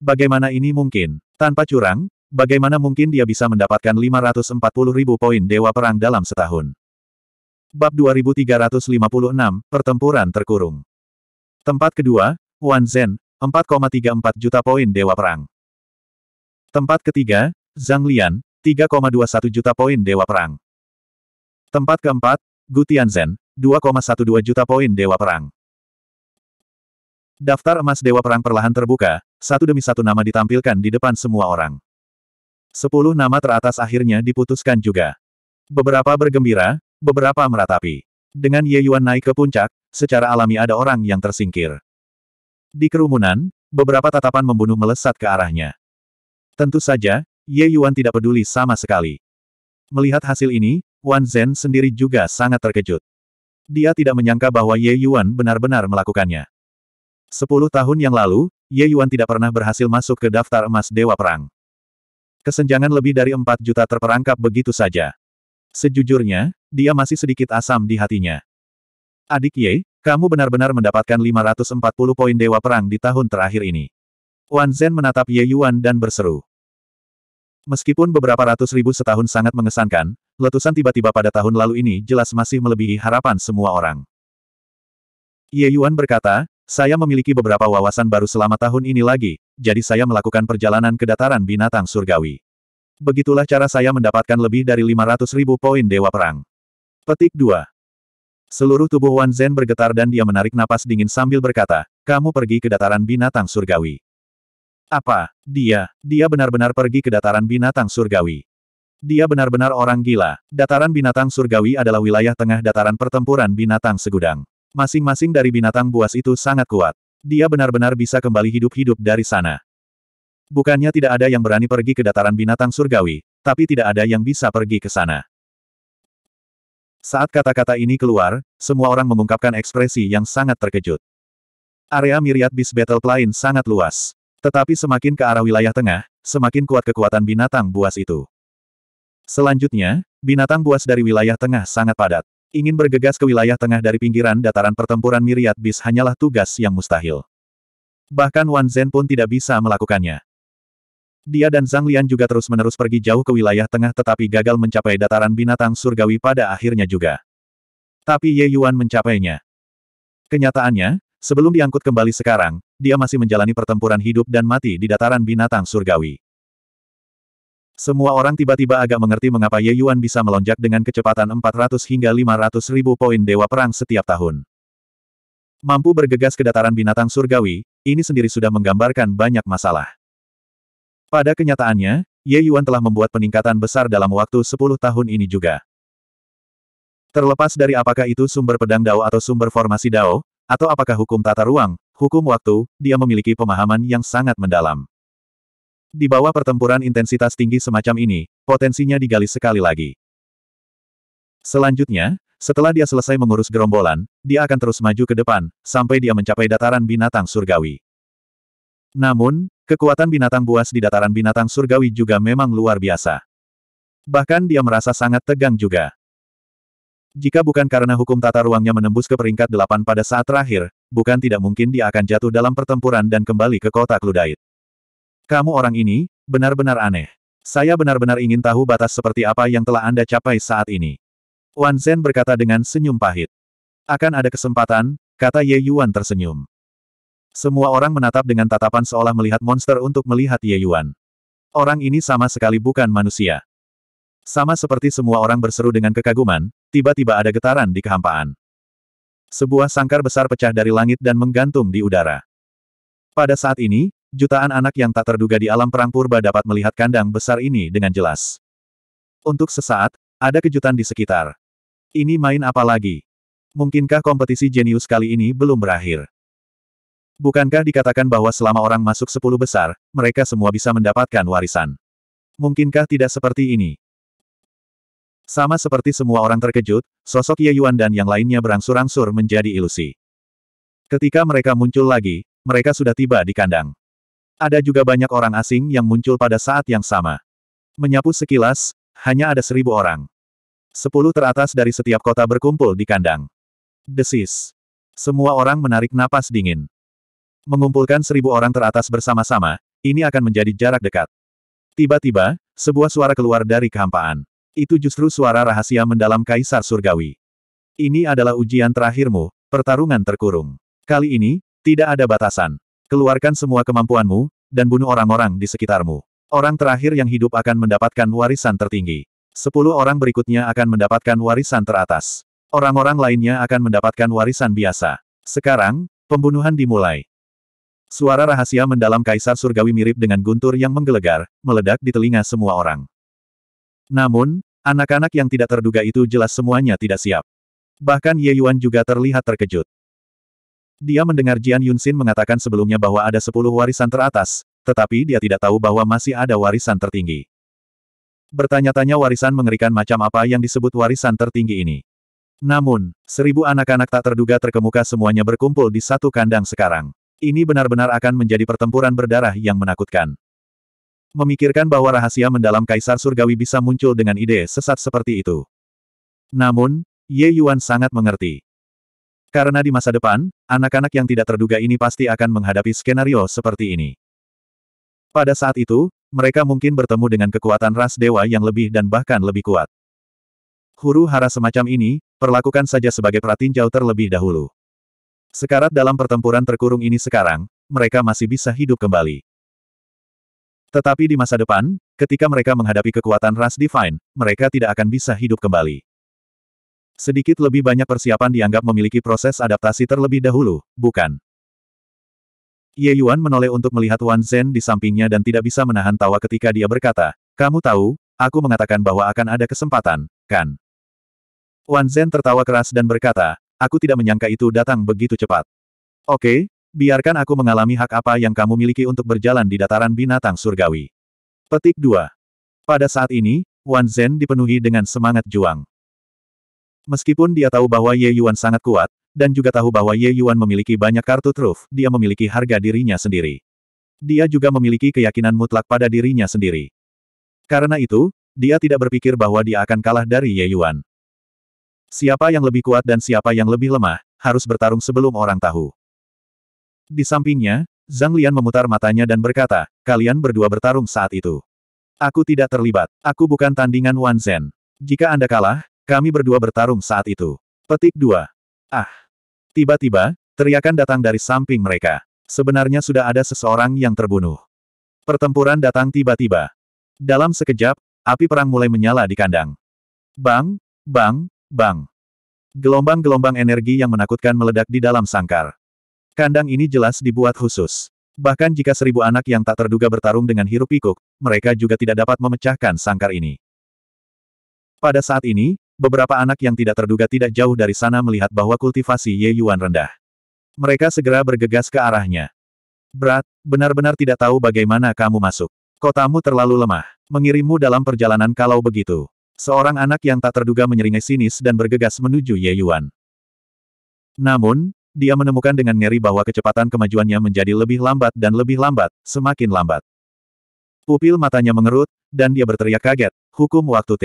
Bagaimana ini mungkin? Tanpa curang, bagaimana mungkin dia bisa mendapatkan 540 ribu poin dewa perang dalam setahun? Bab 2356, Pertempuran Terkurung Tempat kedua, Wan Wanzhen, 4,34 juta poin Dewa Perang. Tempat ketiga, Zhang Lian, 3,21 juta poin Dewa Perang. Tempat keempat, Gu Tianzhen, 2,12 juta poin Dewa Perang. Daftar emas Dewa Perang perlahan terbuka, satu demi satu nama ditampilkan di depan semua orang. Sepuluh nama teratas akhirnya diputuskan juga. Beberapa bergembira, beberapa meratapi. Dengan Ye Yuan naik ke puncak, secara alami ada orang yang tersingkir. Di kerumunan, beberapa tatapan membunuh melesat ke arahnya. Tentu saja, Ye Yuan tidak peduli sama sekali. Melihat hasil ini, Wan Zhen sendiri juga sangat terkejut. Dia tidak menyangka bahwa Ye Yuan benar-benar melakukannya. Sepuluh tahun yang lalu, Ye Yuan tidak pernah berhasil masuk ke daftar emas Dewa Perang. Kesenjangan lebih dari empat juta terperangkap begitu saja. Sejujurnya, dia masih sedikit asam di hatinya. Adik Ye, kamu benar-benar mendapatkan 540 poin dewa perang di tahun terakhir ini. Wan Zhen menatap Ye Yuan dan berseru. Meskipun beberapa ratus ribu setahun sangat mengesankan, letusan tiba-tiba pada tahun lalu ini jelas masih melebihi harapan semua orang. Ye Yuan berkata, saya memiliki beberapa wawasan baru selama tahun ini lagi, jadi saya melakukan perjalanan ke dataran binatang surgawi. Begitulah cara saya mendapatkan lebih dari 500 ribu poin Dewa Perang. Petik 2. Seluruh tubuh Wan Zhen bergetar dan dia menarik napas dingin sambil berkata, kamu pergi ke dataran binatang surgawi. Apa? Dia, dia benar-benar pergi ke dataran binatang surgawi. Dia benar-benar orang gila. Dataran binatang surgawi adalah wilayah tengah dataran pertempuran binatang segudang. Masing-masing dari binatang buas itu sangat kuat. Dia benar-benar bisa kembali hidup-hidup dari sana. Bukannya tidak ada yang berani pergi ke dataran binatang surgawi, tapi tidak ada yang bisa pergi ke sana. Saat kata-kata ini keluar, semua orang mengungkapkan ekspresi yang sangat terkejut. Area Myriad Beast Battle Plain sangat luas. Tetapi semakin ke arah wilayah tengah, semakin kuat kekuatan binatang buas itu. Selanjutnya, binatang buas dari wilayah tengah sangat padat. Ingin bergegas ke wilayah tengah dari pinggiran dataran pertempuran Myriad Beast hanyalah tugas yang mustahil. Bahkan Wan Zen pun tidak bisa melakukannya. Dia dan Zhang Lian juga terus-menerus pergi jauh ke wilayah tengah tetapi gagal mencapai dataran binatang surgawi pada akhirnya juga. Tapi Ye Yuan mencapainya. Kenyataannya, sebelum diangkut kembali sekarang, dia masih menjalani pertempuran hidup dan mati di dataran binatang surgawi. Semua orang tiba-tiba agak mengerti mengapa Ye Yuan bisa melonjak dengan kecepatan 400 hingga 500 ribu poin Dewa Perang setiap tahun. Mampu bergegas ke dataran binatang surgawi, ini sendiri sudah menggambarkan banyak masalah. Pada kenyataannya, Ye Yuan telah membuat peningkatan besar dalam waktu 10 tahun ini juga. Terlepas dari apakah itu sumber pedang Dao atau sumber formasi Dao, atau apakah hukum tata ruang, hukum waktu, dia memiliki pemahaman yang sangat mendalam. Di bawah pertempuran intensitas tinggi semacam ini, potensinya digali sekali lagi. Selanjutnya, setelah dia selesai mengurus gerombolan, dia akan terus maju ke depan, sampai dia mencapai dataran binatang surgawi. Namun, Kekuatan binatang buas di dataran binatang surgawi juga memang luar biasa. Bahkan dia merasa sangat tegang juga. Jika bukan karena hukum tata ruangnya menembus ke peringkat delapan pada saat terakhir, bukan tidak mungkin dia akan jatuh dalam pertempuran dan kembali ke kota Kludait. Kamu orang ini, benar-benar aneh. Saya benar-benar ingin tahu batas seperti apa yang telah Anda capai saat ini. Wan Zhen berkata dengan senyum pahit. Akan ada kesempatan, kata Ye Yuan tersenyum. Semua orang menatap dengan tatapan seolah melihat monster untuk melihat Ye Yuan. Orang ini sama sekali bukan manusia. Sama seperti semua orang berseru dengan kekaguman, tiba-tiba ada getaran di kehampaan. Sebuah sangkar besar pecah dari langit dan menggantung di udara. Pada saat ini, jutaan anak yang tak terduga di alam perang purba dapat melihat kandang besar ini dengan jelas. Untuk sesaat, ada kejutan di sekitar. Ini main apa lagi? Mungkinkah kompetisi jenius kali ini belum berakhir? Bukankah dikatakan bahwa selama orang masuk sepuluh besar, mereka semua bisa mendapatkan warisan? Mungkinkah tidak seperti ini? Sama seperti semua orang terkejut, sosok Ye Yuan dan yang lainnya berangsur-angsur menjadi ilusi. Ketika mereka muncul lagi, mereka sudah tiba di kandang. Ada juga banyak orang asing yang muncul pada saat yang sama. Menyapu sekilas, hanya ada seribu orang. Sepuluh teratas dari setiap kota berkumpul di kandang. Desis. Semua orang menarik napas dingin. Mengumpulkan seribu orang teratas bersama-sama, ini akan menjadi jarak dekat. Tiba-tiba, sebuah suara keluar dari kehampaan. Itu justru suara rahasia mendalam Kaisar Surgawi. Ini adalah ujian terakhirmu, pertarungan terkurung. Kali ini, tidak ada batasan. Keluarkan semua kemampuanmu, dan bunuh orang-orang di sekitarmu. Orang terakhir yang hidup akan mendapatkan warisan tertinggi. Sepuluh orang berikutnya akan mendapatkan warisan teratas. Orang-orang lainnya akan mendapatkan warisan biasa. Sekarang, pembunuhan dimulai. Suara rahasia mendalam kaisar surgawi mirip dengan guntur yang menggelegar, meledak di telinga semua orang. Namun, anak-anak yang tidak terduga itu jelas semuanya tidak siap. Bahkan Ye Yuan juga terlihat terkejut. Dia mendengar Jian Yunxin mengatakan sebelumnya bahwa ada sepuluh warisan teratas, tetapi dia tidak tahu bahwa masih ada warisan tertinggi. Bertanya-tanya warisan mengerikan macam apa yang disebut warisan tertinggi ini. Namun, seribu anak-anak tak terduga terkemuka semuanya berkumpul di satu kandang sekarang. Ini benar-benar akan menjadi pertempuran berdarah yang menakutkan. Memikirkan bahwa rahasia mendalam Kaisar Surgawi bisa muncul dengan ide sesat seperti itu. Namun, Ye Yuan sangat mengerti. Karena di masa depan, anak-anak yang tidak terduga ini pasti akan menghadapi skenario seperti ini. Pada saat itu, mereka mungkin bertemu dengan kekuatan ras dewa yang lebih dan bahkan lebih kuat. Huru hara semacam ini, perlakukan saja sebagai pratinjau terlebih dahulu. Sekarat dalam pertempuran terkurung ini sekarang, mereka masih bisa hidup kembali. Tetapi di masa depan, ketika mereka menghadapi kekuatan ras divine, mereka tidak akan bisa hidup kembali. Sedikit lebih banyak persiapan dianggap memiliki proses adaptasi terlebih dahulu, bukan? Ye Yuan menoleh untuk melihat Wan Zhen di sampingnya dan tidak bisa menahan tawa ketika dia berkata, Kamu tahu, aku mengatakan bahwa akan ada kesempatan, kan? Wan Zhen tertawa keras dan berkata, Aku tidak menyangka itu datang begitu cepat. Oke, biarkan aku mengalami hak apa yang kamu miliki untuk berjalan di dataran binatang surgawi. Petik 2. Pada saat ini, Wan Zhen dipenuhi dengan semangat juang. Meskipun dia tahu bahwa Ye Yuan sangat kuat, dan juga tahu bahwa Ye Yuan memiliki banyak kartu truf, dia memiliki harga dirinya sendiri. Dia juga memiliki keyakinan mutlak pada dirinya sendiri. Karena itu, dia tidak berpikir bahwa dia akan kalah dari Ye Yuan. Siapa yang lebih kuat dan siapa yang lebih lemah, harus bertarung sebelum orang tahu. Di sampingnya, Zhang Lian memutar matanya dan berkata, kalian berdua bertarung saat itu. Aku tidak terlibat. Aku bukan tandingan Wan Zhen. Jika Anda kalah, kami berdua bertarung saat itu. Petik 2. Ah. Tiba-tiba, teriakan datang dari samping mereka. Sebenarnya sudah ada seseorang yang terbunuh. Pertempuran datang tiba-tiba. Dalam sekejap, api perang mulai menyala di kandang. Bang, bang, Bang! Gelombang-gelombang energi yang menakutkan meledak di dalam sangkar. Kandang ini jelas dibuat khusus. Bahkan jika seribu anak yang tak terduga bertarung dengan hirup pikuk, mereka juga tidak dapat memecahkan sangkar ini. Pada saat ini, beberapa anak yang tidak terduga tidak jauh dari sana melihat bahwa kultivasi Ye Yuan rendah. Mereka segera bergegas ke arahnya. Berat, benar-benar tidak tahu bagaimana kamu masuk. Kotamu terlalu lemah. Mengirimmu dalam perjalanan kalau begitu. Seorang anak yang tak terduga menyeringai sinis dan bergegas menuju Ye Yuan. Namun, dia menemukan dengan ngeri bahwa kecepatan kemajuannya menjadi lebih lambat dan lebih lambat, semakin lambat. Pupil matanya mengerut, dan dia berteriak kaget, hukum waktu T.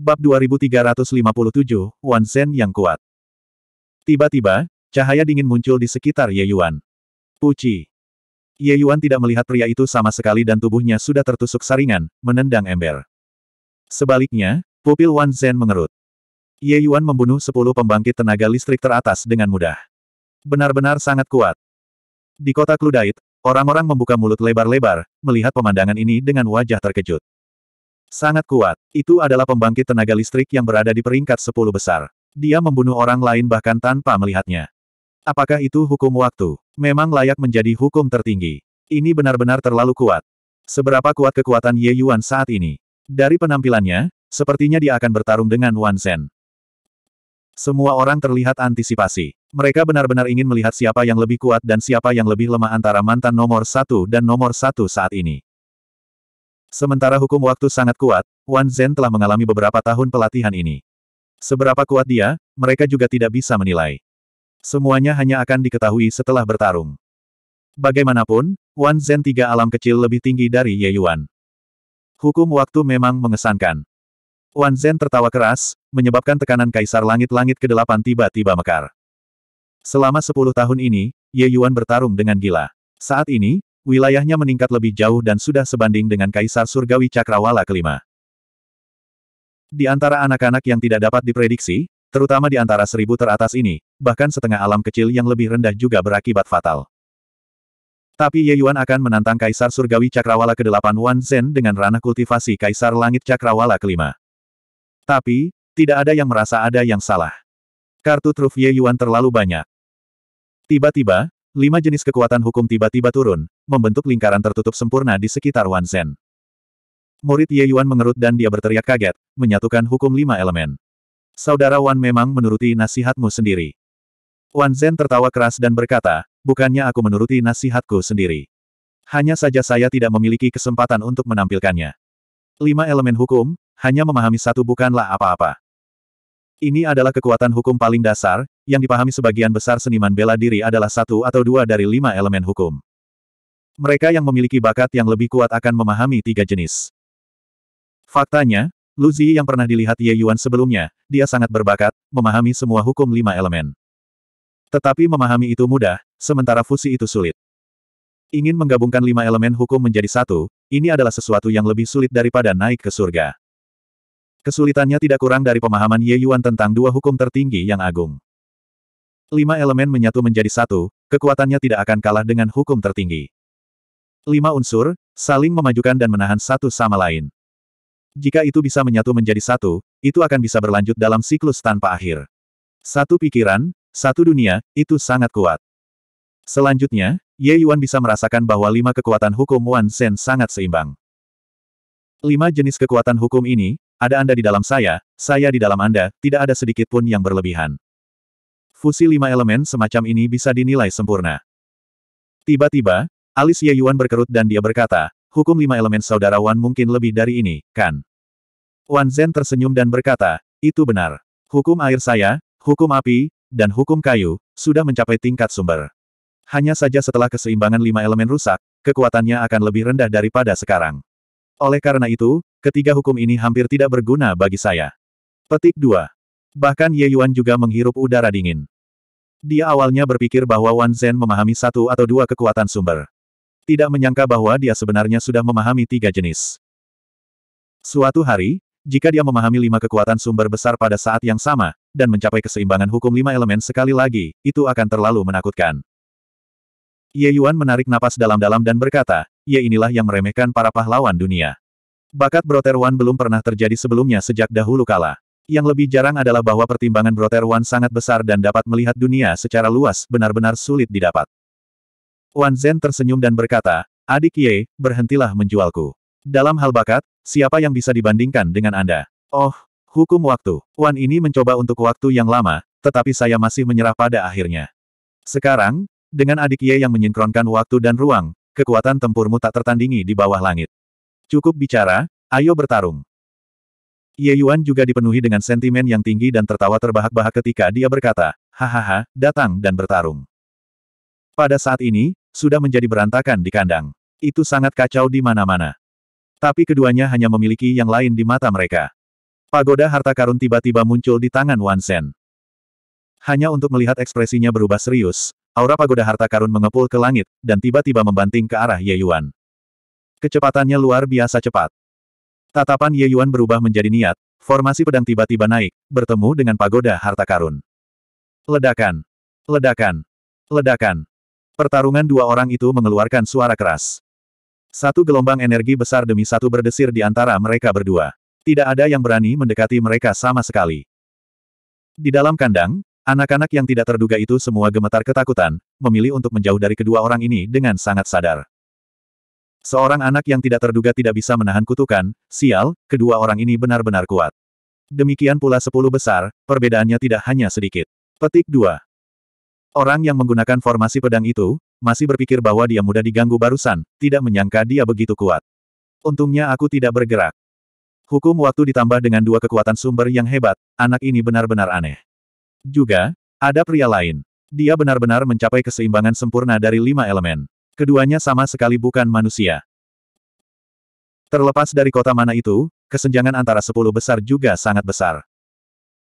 Bab 2357, Wan Zhen yang kuat. Tiba-tiba, cahaya dingin muncul di sekitar Ye Yuan. Puci. Ye Yuan tidak melihat pria itu sama sekali dan tubuhnya sudah tertusuk saringan, menendang ember. Sebaliknya, pupil Wan Zhen mengerut. Ye Yuan membunuh sepuluh pembangkit tenaga listrik teratas dengan mudah. Benar-benar sangat kuat. Di kota Kludait, orang-orang membuka mulut lebar-lebar, melihat pemandangan ini dengan wajah terkejut. Sangat kuat, itu adalah pembangkit tenaga listrik yang berada di peringkat sepuluh besar. Dia membunuh orang lain bahkan tanpa melihatnya. Apakah itu hukum waktu? Memang layak menjadi hukum tertinggi. Ini benar-benar terlalu kuat. Seberapa kuat kekuatan Ye Yuan saat ini? Dari penampilannya, sepertinya dia akan bertarung dengan Wan Zhen. Semua orang terlihat antisipasi. Mereka benar-benar ingin melihat siapa yang lebih kuat dan siapa yang lebih lemah antara mantan nomor satu dan nomor satu saat ini. Sementara hukum waktu sangat kuat, Wan Zhen telah mengalami beberapa tahun pelatihan ini. Seberapa kuat dia, mereka juga tidak bisa menilai. Semuanya hanya akan diketahui setelah bertarung. Bagaimanapun, Wan Zhen tiga alam kecil lebih tinggi dari Ye Yuan. Hukum waktu memang mengesankan. Wan Zhen tertawa keras, menyebabkan tekanan kaisar langit-langit ke-8 tiba-tiba mekar. Selama 10 tahun ini, Ye Yuan bertarung dengan gila. Saat ini, wilayahnya meningkat lebih jauh dan sudah sebanding dengan kaisar surgawi Cakrawala kelima. Di antara anak-anak yang tidak dapat diprediksi, terutama di antara seribu teratas ini, bahkan setengah alam kecil yang lebih rendah juga berakibat fatal. Tapi Ye Yuan akan menantang Kaisar Surgawi Cakrawala ke-8 Wan Zhen dengan ranah kultivasi Kaisar Langit Cakrawala ke-5. Tapi, tidak ada yang merasa ada yang salah. Kartu truf Ye Yuan terlalu banyak. Tiba-tiba, lima jenis kekuatan hukum tiba-tiba turun, membentuk lingkaran tertutup sempurna di sekitar Wan Zhen. Murid Ye Yuan mengerut dan dia berteriak kaget, menyatukan hukum lima elemen. Saudara Wan memang menuruti nasihatmu sendiri. Wan Zhen tertawa keras dan berkata, bukannya aku menuruti nasihatku sendiri. Hanya saja saya tidak memiliki kesempatan untuk menampilkannya. Lima elemen hukum, hanya memahami satu bukanlah apa-apa. Ini adalah kekuatan hukum paling dasar, yang dipahami sebagian besar seniman bela diri adalah satu atau dua dari lima elemen hukum. Mereka yang memiliki bakat yang lebih kuat akan memahami tiga jenis. Faktanya, Luzi yang pernah dilihat Ye Yuan sebelumnya, dia sangat berbakat, memahami semua hukum lima elemen. Tetapi memahami itu mudah, sementara fusi itu sulit. Ingin menggabungkan lima elemen hukum menjadi satu, ini adalah sesuatu yang lebih sulit daripada naik ke surga. Kesulitannya tidak kurang dari pemahaman Ye Yuan tentang dua hukum tertinggi yang agung. Lima elemen menyatu menjadi satu, kekuatannya tidak akan kalah dengan hukum tertinggi. Lima unsur, saling memajukan dan menahan satu sama lain. Jika itu bisa menyatu menjadi satu, itu akan bisa berlanjut dalam siklus tanpa akhir. Satu pikiran, satu dunia, itu sangat kuat. Selanjutnya, Ye Yuan bisa merasakan bahwa lima kekuatan hukum Wan Sen sangat seimbang. Lima jenis kekuatan hukum ini, ada Anda di dalam saya, saya di dalam Anda, tidak ada sedikit pun yang berlebihan. Fusi lima elemen semacam ini bisa dinilai sempurna. Tiba-tiba, alis Ye Yuan berkerut dan dia berkata, hukum lima elemen saudara Wan mungkin lebih dari ini, kan? Wan Zhen tersenyum dan berkata, itu benar. Hukum air saya, hukum api, dan hukum kayu, sudah mencapai tingkat sumber. Hanya saja setelah keseimbangan lima elemen rusak, kekuatannya akan lebih rendah daripada sekarang. Oleh karena itu, ketiga hukum ini hampir tidak berguna bagi saya. Petik 2. Bahkan Ye Yuan juga menghirup udara dingin. Dia awalnya berpikir bahwa Wan Zhen memahami satu atau dua kekuatan sumber. Tidak menyangka bahwa dia sebenarnya sudah memahami tiga jenis. Suatu hari, jika dia memahami lima kekuatan sumber besar pada saat yang sama, dan mencapai keseimbangan hukum lima elemen sekali lagi, itu akan terlalu menakutkan. Ye Yuan menarik napas dalam-dalam dan berkata, Ye inilah yang meremehkan para pahlawan dunia. Bakat Broter Wan belum pernah terjadi sebelumnya sejak dahulu kala. Yang lebih jarang adalah bahwa pertimbangan Broter Wan sangat besar dan dapat melihat dunia secara luas benar-benar sulit didapat. Wan Zhen tersenyum dan berkata, Adik Ye, berhentilah menjualku. Dalam hal bakat, siapa yang bisa dibandingkan dengan Anda? Oh, hukum waktu. Wan ini mencoba untuk waktu yang lama, tetapi saya masih menyerah pada akhirnya. Sekarang, dengan adik Ye yang menyinkronkan waktu dan ruang, kekuatan tempurmu tak tertandingi di bawah langit. Cukup bicara, ayo bertarung. Ye Yuan juga dipenuhi dengan sentimen yang tinggi dan tertawa terbahak-bahak ketika dia berkata, hahaha, datang dan bertarung. Pada saat ini, sudah menjadi berantakan di kandang. Itu sangat kacau di mana-mana. Tapi keduanya hanya memiliki yang lain di mata mereka. Pagoda harta karun tiba-tiba muncul di tangan Wan Sen. Hanya untuk melihat ekspresinya berubah serius, aura pagoda harta karun mengepul ke langit, dan tiba-tiba membanting ke arah Ye Yuan. Kecepatannya luar biasa cepat. Tatapan Ye Yuan berubah menjadi niat, formasi pedang tiba-tiba naik, bertemu dengan pagoda harta karun. Ledakan! Ledakan! Ledakan! Pertarungan dua orang itu mengeluarkan suara keras. Satu gelombang energi besar demi satu berdesir di antara mereka berdua. Tidak ada yang berani mendekati mereka sama sekali. Di dalam kandang, anak-anak yang tidak terduga itu semua gemetar ketakutan, memilih untuk menjauh dari kedua orang ini dengan sangat sadar. Seorang anak yang tidak terduga tidak bisa menahan kutukan, sial, kedua orang ini benar-benar kuat. Demikian pula sepuluh besar, perbedaannya tidak hanya sedikit. Petik 2. Orang yang menggunakan formasi pedang itu, masih berpikir bahwa dia mudah diganggu barusan, tidak menyangka dia begitu kuat. Untungnya aku tidak bergerak. Hukum waktu ditambah dengan dua kekuatan sumber yang hebat, anak ini benar-benar aneh. Juga, ada pria lain. Dia benar-benar mencapai keseimbangan sempurna dari lima elemen. Keduanya sama sekali bukan manusia. Terlepas dari kota mana itu, kesenjangan antara sepuluh besar juga sangat besar.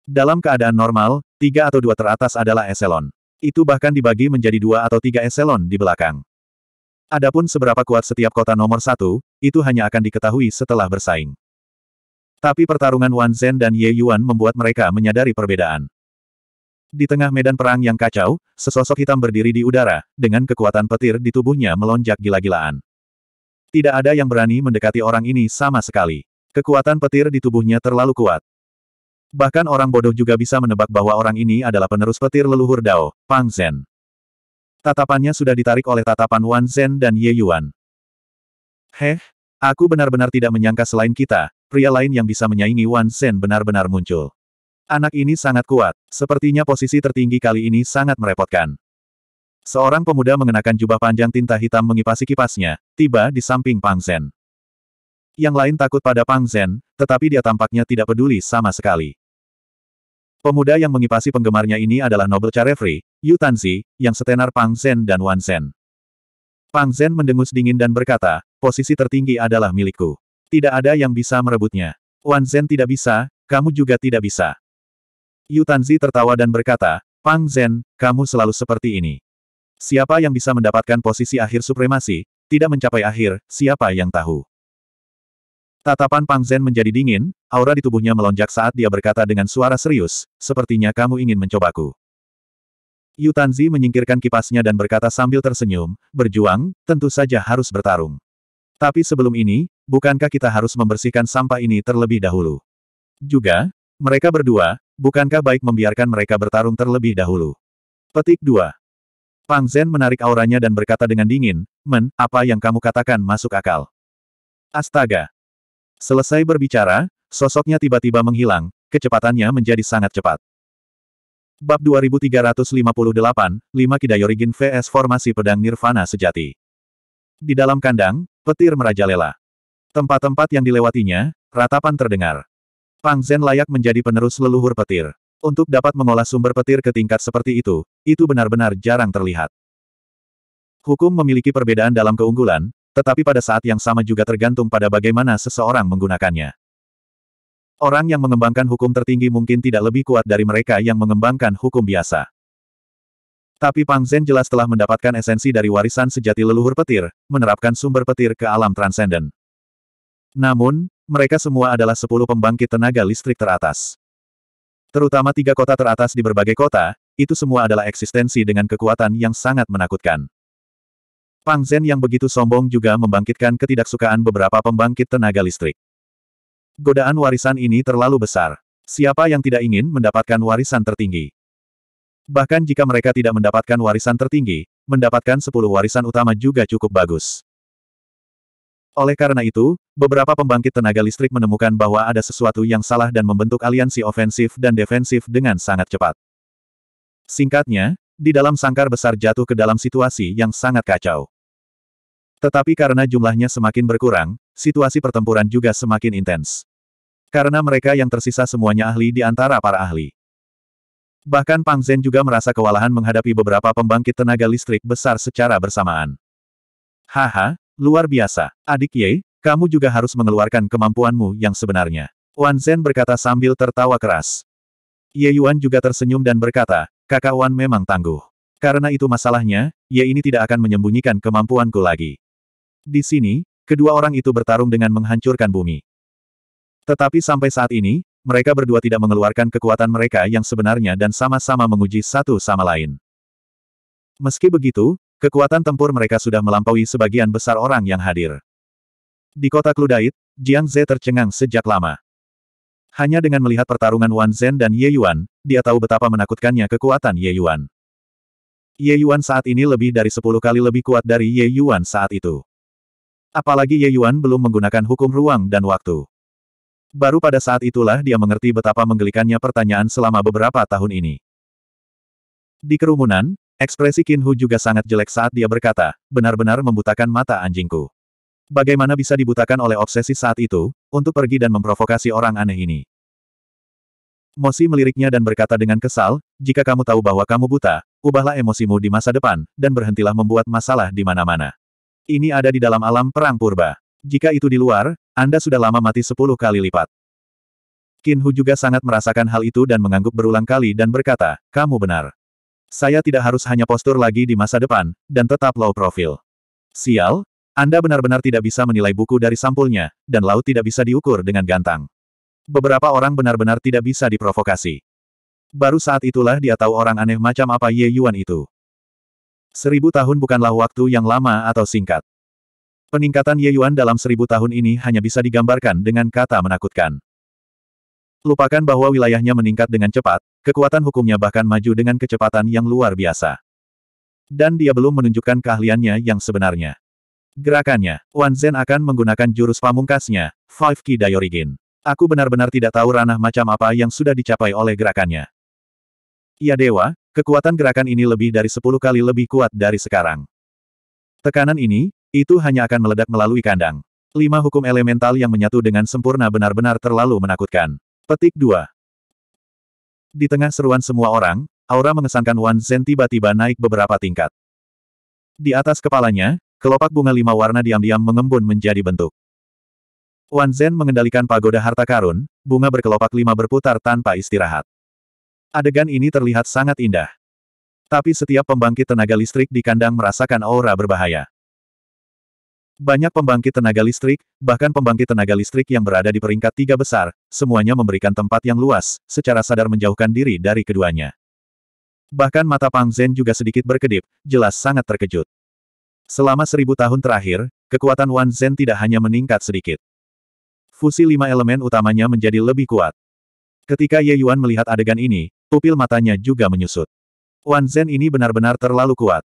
Dalam keadaan normal, tiga atau dua teratas adalah eselon. Itu bahkan dibagi menjadi dua atau tiga eselon di belakang. Adapun seberapa kuat setiap kota nomor satu, itu hanya akan diketahui setelah bersaing. Tapi pertarungan Wan Zhen dan Ye Yuan membuat mereka menyadari perbedaan. Di tengah medan perang yang kacau, sesosok hitam berdiri di udara, dengan kekuatan petir di tubuhnya melonjak gila-gilaan. Tidak ada yang berani mendekati orang ini sama sekali. Kekuatan petir di tubuhnya terlalu kuat. Bahkan orang bodoh juga bisa menebak bahwa orang ini adalah penerus petir leluhur Dao, Pang Zhen. Tatapannya sudah ditarik oleh tatapan Wan Zhen dan Ye Yuan. Heh, aku benar-benar tidak menyangka selain kita, pria lain yang bisa menyaingi Wan Zhen benar-benar muncul. Anak ini sangat kuat, sepertinya posisi tertinggi kali ini sangat merepotkan. Seorang pemuda mengenakan jubah panjang tinta hitam mengipasi kipasnya, tiba di samping Pang Zhen. Yang lain takut pada Pang Zhen, tetapi dia tampaknya tidak peduli sama sekali. Pemuda yang mengipasi penggemarnya ini adalah Nobel Carefree, Yu Tanzi, yang setenar Pang Zhen dan Wan Zhen. Pang Zhen mendengus dingin dan berkata, posisi tertinggi adalah milikku. Tidak ada yang bisa merebutnya. Wan Zhen tidak bisa, kamu juga tidak bisa. Yu Tanzi tertawa dan berkata, Pang Zhen, kamu selalu seperti ini. Siapa yang bisa mendapatkan posisi akhir supremasi, tidak mencapai akhir, siapa yang tahu. Tatapan Pang Zen menjadi dingin, aura di tubuhnya melonjak saat dia berkata dengan suara serius, sepertinya kamu ingin mencobaku. Yu Tanzi menyingkirkan kipasnya dan berkata sambil tersenyum, berjuang, tentu saja harus bertarung. Tapi sebelum ini, bukankah kita harus membersihkan sampah ini terlebih dahulu? Juga, mereka berdua, bukankah baik membiarkan mereka bertarung terlebih dahulu? Petik 2. Pang Zen menarik auranya dan berkata dengan dingin, Men, apa yang kamu katakan masuk akal. Astaga, Selesai berbicara, sosoknya tiba-tiba menghilang, kecepatannya menjadi sangat cepat. Bab 2358, 5 Kidayorigin VS Formasi Pedang Nirvana Sejati Di dalam kandang, petir merajalela. Tempat-tempat yang dilewatinya, ratapan terdengar. Pang Zen layak menjadi penerus leluhur petir. Untuk dapat mengolah sumber petir ke tingkat seperti itu, itu benar-benar jarang terlihat. Hukum memiliki perbedaan dalam keunggulan, tetapi pada saat yang sama juga tergantung pada bagaimana seseorang menggunakannya. Orang yang mengembangkan hukum tertinggi mungkin tidak lebih kuat dari mereka yang mengembangkan hukum biasa. Tapi Pang Zhen jelas telah mendapatkan esensi dari warisan sejati leluhur petir, menerapkan sumber petir ke alam transenden. Namun, mereka semua adalah sepuluh pembangkit tenaga listrik teratas. Terutama tiga kota teratas di berbagai kota, itu semua adalah eksistensi dengan kekuatan yang sangat menakutkan. Pang Zhen yang begitu sombong juga membangkitkan ketidaksukaan beberapa pembangkit tenaga listrik. Godaan warisan ini terlalu besar. Siapa yang tidak ingin mendapatkan warisan tertinggi? Bahkan jika mereka tidak mendapatkan warisan tertinggi, mendapatkan 10 warisan utama juga cukup bagus. Oleh karena itu, beberapa pembangkit tenaga listrik menemukan bahwa ada sesuatu yang salah dan membentuk aliansi ofensif dan defensif dengan sangat cepat. Singkatnya, di dalam sangkar besar jatuh ke dalam situasi yang sangat kacau. Tetapi karena jumlahnya semakin berkurang, situasi pertempuran juga semakin intens. Karena mereka yang tersisa semuanya ahli di antara para ahli. Bahkan Pang Zhen juga merasa kewalahan menghadapi beberapa pembangkit tenaga listrik besar secara bersamaan. Haha, luar biasa. Adik Ye, kamu juga harus mengeluarkan kemampuanmu yang sebenarnya. Wan Zhen berkata sambil tertawa keras. Ye Yuan juga tersenyum dan berkata, kakak Wan memang tangguh. Karena itu masalahnya, Ye ini tidak akan menyembunyikan kemampuanku lagi. Di sini, kedua orang itu bertarung dengan menghancurkan bumi. Tetapi sampai saat ini, mereka berdua tidak mengeluarkan kekuatan mereka yang sebenarnya dan sama-sama menguji satu sama lain. Meski begitu, kekuatan tempur mereka sudah melampaui sebagian besar orang yang hadir. Di kota Kludait, Jiang Zhe tercengang sejak lama. Hanya dengan melihat pertarungan Wan Zhen dan Ye Yuan, dia tahu betapa menakutkannya kekuatan Ye Yuan. Ye Yuan saat ini lebih dari sepuluh kali lebih kuat dari Ye Yuan saat itu. Apalagi Ye Yuan belum menggunakan hukum ruang dan waktu. Baru pada saat itulah dia mengerti betapa menggelikannya pertanyaan selama beberapa tahun ini. Di kerumunan, ekspresi Qin Hu juga sangat jelek saat dia berkata, benar-benar membutakan mata anjingku. Bagaimana bisa dibutakan oleh obsesi saat itu, untuk pergi dan memprovokasi orang aneh ini? Mosi meliriknya dan berkata dengan kesal, jika kamu tahu bahwa kamu buta, ubahlah emosimu di masa depan, dan berhentilah membuat masalah di mana-mana. Ini ada di dalam alam perang purba. Jika itu di luar, Anda sudah lama mati sepuluh kali lipat. Hu juga sangat merasakan hal itu dan mengangguk berulang kali dan berkata, kamu benar. Saya tidak harus hanya postur lagi di masa depan, dan tetap low profil. Sial, Anda benar-benar tidak bisa menilai buku dari sampulnya, dan laut tidak bisa diukur dengan gantang. Beberapa orang benar-benar tidak bisa diprovokasi. Baru saat itulah dia tahu orang aneh macam apa Ye Yuan itu. Seribu tahun bukanlah waktu yang lama atau singkat. Peningkatan Ye Yuan dalam seribu tahun ini hanya bisa digambarkan dengan kata menakutkan. Lupakan bahwa wilayahnya meningkat dengan cepat, kekuatan hukumnya bahkan maju dengan kecepatan yang luar biasa. Dan dia belum menunjukkan keahliannya yang sebenarnya. Gerakannya, Wan Zhen akan menggunakan jurus pamungkasnya, Five Key Dayorigin. Aku benar-benar tidak tahu ranah macam apa yang sudah dicapai oleh gerakannya. Ya dewa, Kekuatan gerakan ini lebih dari sepuluh kali lebih kuat dari sekarang. Tekanan ini, itu hanya akan meledak melalui kandang. Lima hukum elemental yang menyatu dengan sempurna benar-benar terlalu menakutkan. Petik 2. Di tengah seruan semua orang, aura mengesankan Wan Zhen tiba-tiba naik beberapa tingkat. Di atas kepalanya, kelopak bunga lima warna diam-diam mengembun menjadi bentuk. Wan Zhen mengendalikan pagoda harta karun, bunga berkelopak lima berputar tanpa istirahat. Adegan ini terlihat sangat indah. Tapi setiap pembangkit tenaga listrik di kandang merasakan aura berbahaya. Banyak pembangkit tenaga listrik, bahkan pembangkit tenaga listrik yang berada di peringkat tiga besar, semuanya memberikan tempat yang luas, secara sadar menjauhkan diri dari keduanya. Bahkan mata Pang Zhen juga sedikit berkedip, jelas sangat terkejut. Selama seribu tahun terakhir, kekuatan Wan Zhen tidak hanya meningkat sedikit. Fusi lima elemen utamanya menjadi lebih kuat. Ketika Ye Yuan melihat adegan ini, Pupil matanya juga menyusut. Wan Zen ini benar-benar terlalu kuat.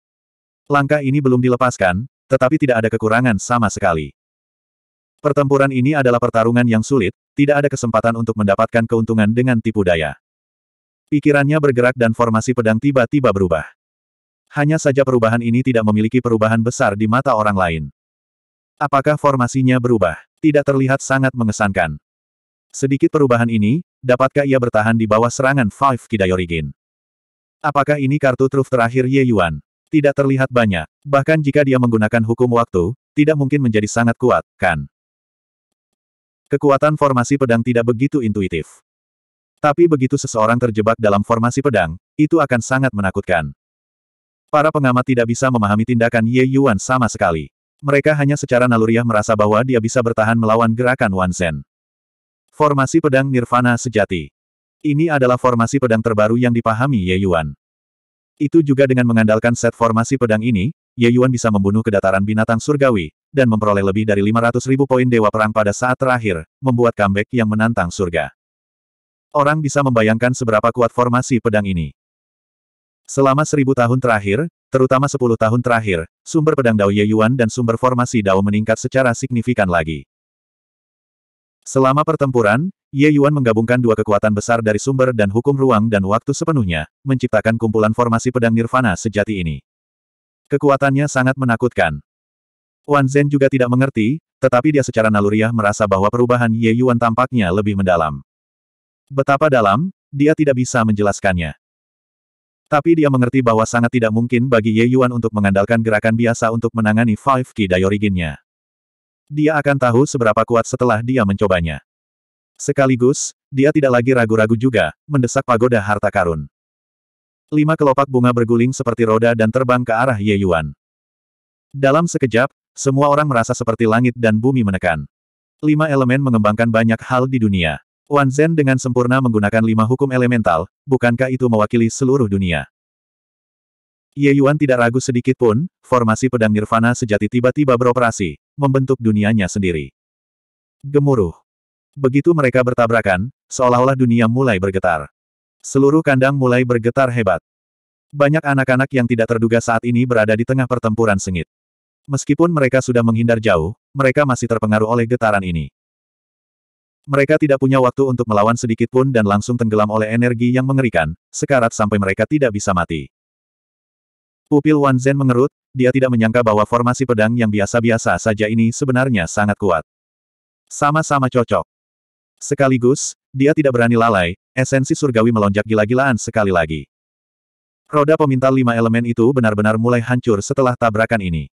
Langkah ini belum dilepaskan, tetapi tidak ada kekurangan sama sekali. Pertempuran ini adalah pertarungan yang sulit, tidak ada kesempatan untuk mendapatkan keuntungan dengan tipu daya. Pikirannya bergerak dan formasi pedang tiba-tiba berubah. Hanya saja perubahan ini tidak memiliki perubahan besar di mata orang lain. Apakah formasinya berubah? Tidak terlihat sangat mengesankan. Sedikit perubahan ini, dapatkah ia bertahan di bawah serangan Five Kidayorigin? Apakah ini kartu truf terakhir Ye Yuan? Tidak terlihat banyak. Bahkan jika dia menggunakan hukum waktu, tidak mungkin menjadi sangat kuat, kan? Kekuatan formasi pedang tidak begitu intuitif. Tapi begitu seseorang terjebak dalam formasi pedang, itu akan sangat menakutkan. Para pengamat tidak bisa memahami tindakan Ye Yuan sama sekali. Mereka hanya secara naluriah merasa bahwa dia bisa bertahan melawan gerakan Wan Zhen. Formasi pedang Nirvana sejati. Ini adalah formasi pedang terbaru yang dipahami Ye Yuan. Itu juga dengan mengandalkan set formasi pedang ini, Ye Yuan bisa membunuh kedataran binatang surgawi, dan memperoleh lebih dari 500 ribu poin dewa perang pada saat terakhir, membuat comeback yang menantang surga. Orang bisa membayangkan seberapa kuat formasi pedang ini. Selama seribu tahun terakhir, terutama sepuluh tahun terakhir, sumber pedang Dao Ye Yuan dan sumber formasi Dao meningkat secara signifikan lagi. Selama pertempuran, Ye Yuan menggabungkan dua kekuatan besar dari sumber dan hukum ruang dan waktu sepenuhnya, menciptakan kumpulan formasi pedang nirvana sejati ini. Kekuatannya sangat menakutkan. Wan Zhen juga tidak mengerti, tetapi dia secara naluriah merasa bahwa perubahan Ye Yuan tampaknya lebih mendalam. Betapa dalam, dia tidak bisa menjelaskannya. Tapi dia mengerti bahwa sangat tidak mungkin bagi Ye Yuan untuk mengandalkan gerakan biasa untuk menangani Five Ki Dioriginnya. Dia akan tahu seberapa kuat setelah dia mencobanya. Sekaligus, dia tidak lagi ragu-ragu juga, mendesak pagoda harta karun. Lima kelopak bunga berguling seperti roda dan terbang ke arah Ye Yuan. Dalam sekejap, semua orang merasa seperti langit dan bumi menekan. Lima elemen mengembangkan banyak hal di dunia. Wan Zhen dengan sempurna menggunakan lima hukum elemental, bukankah itu mewakili seluruh dunia? Ye Yuan tidak ragu sedikit pun, formasi pedang nirvana sejati tiba-tiba beroperasi, membentuk dunianya sendiri. Gemuruh. Begitu mereka bertabrakan, seolah-olah dunia mulai bergetar. Seluruh kandang mulai bergetar hebat. Banyak anak-anak yang tidak terduga saat ini berada di tengah pertempuran sengit. Meskipun mereka sudah menghindar jauh, mereka masih terpengaruh oleh getaran ini. Mereka tidak punya waktu untuk melawan sedikit pun dan langsung tenggelam oleh energi yang mengerikan, sekarat sampai mereka tidak bisa mati. Pupil Wan Zhen mengerut, dia tidak menyangka bahwa formasi pedang yang biasa-biasa saja ini sebenarnya sangat kuat. Sama-sama cocok. Sekaligus, dia tidak berani lalai, esensi surgawi melonjak gila-gilaan sekali lagi. Roda pemintal lima elemen itu benar-benar mulai hancur setelah tabrakan ini.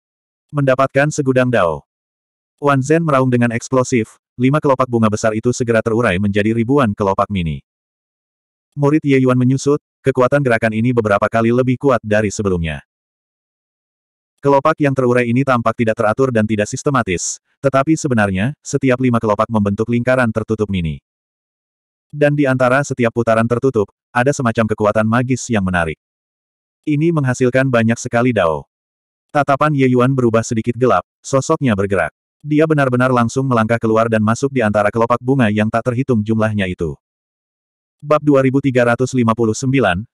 Mendapatkan segudang dao. Wan Zhen meraung dengan eksplosif, lima kelopak bunga besar itu segera terurai menjadi ribuan kelopak mini. Murid Ye Yuan menyusut, kekuatan gerakan ini beberapa kali lebih kuat dari sebelumnya. Kelopak yang terurai ini tampak tidak teratur dan tidak sistematis, tetapi sebenarnya, setiap lima kelopak membentuk lingkaran tertutup mini. Dan di antara setiap putaran tertutup, ada semacam kekuatan magis yang menarik. Ini menghasilkan banyak sekali dao. Tatapan Ye Yuan berubah sedikit gelap, sosoknya bergerak. Dia benar-benar langsung melangkah keluar dan masuk di antara kelopak bunga yang tak terhitung jumlahnya itu. Bab 2359,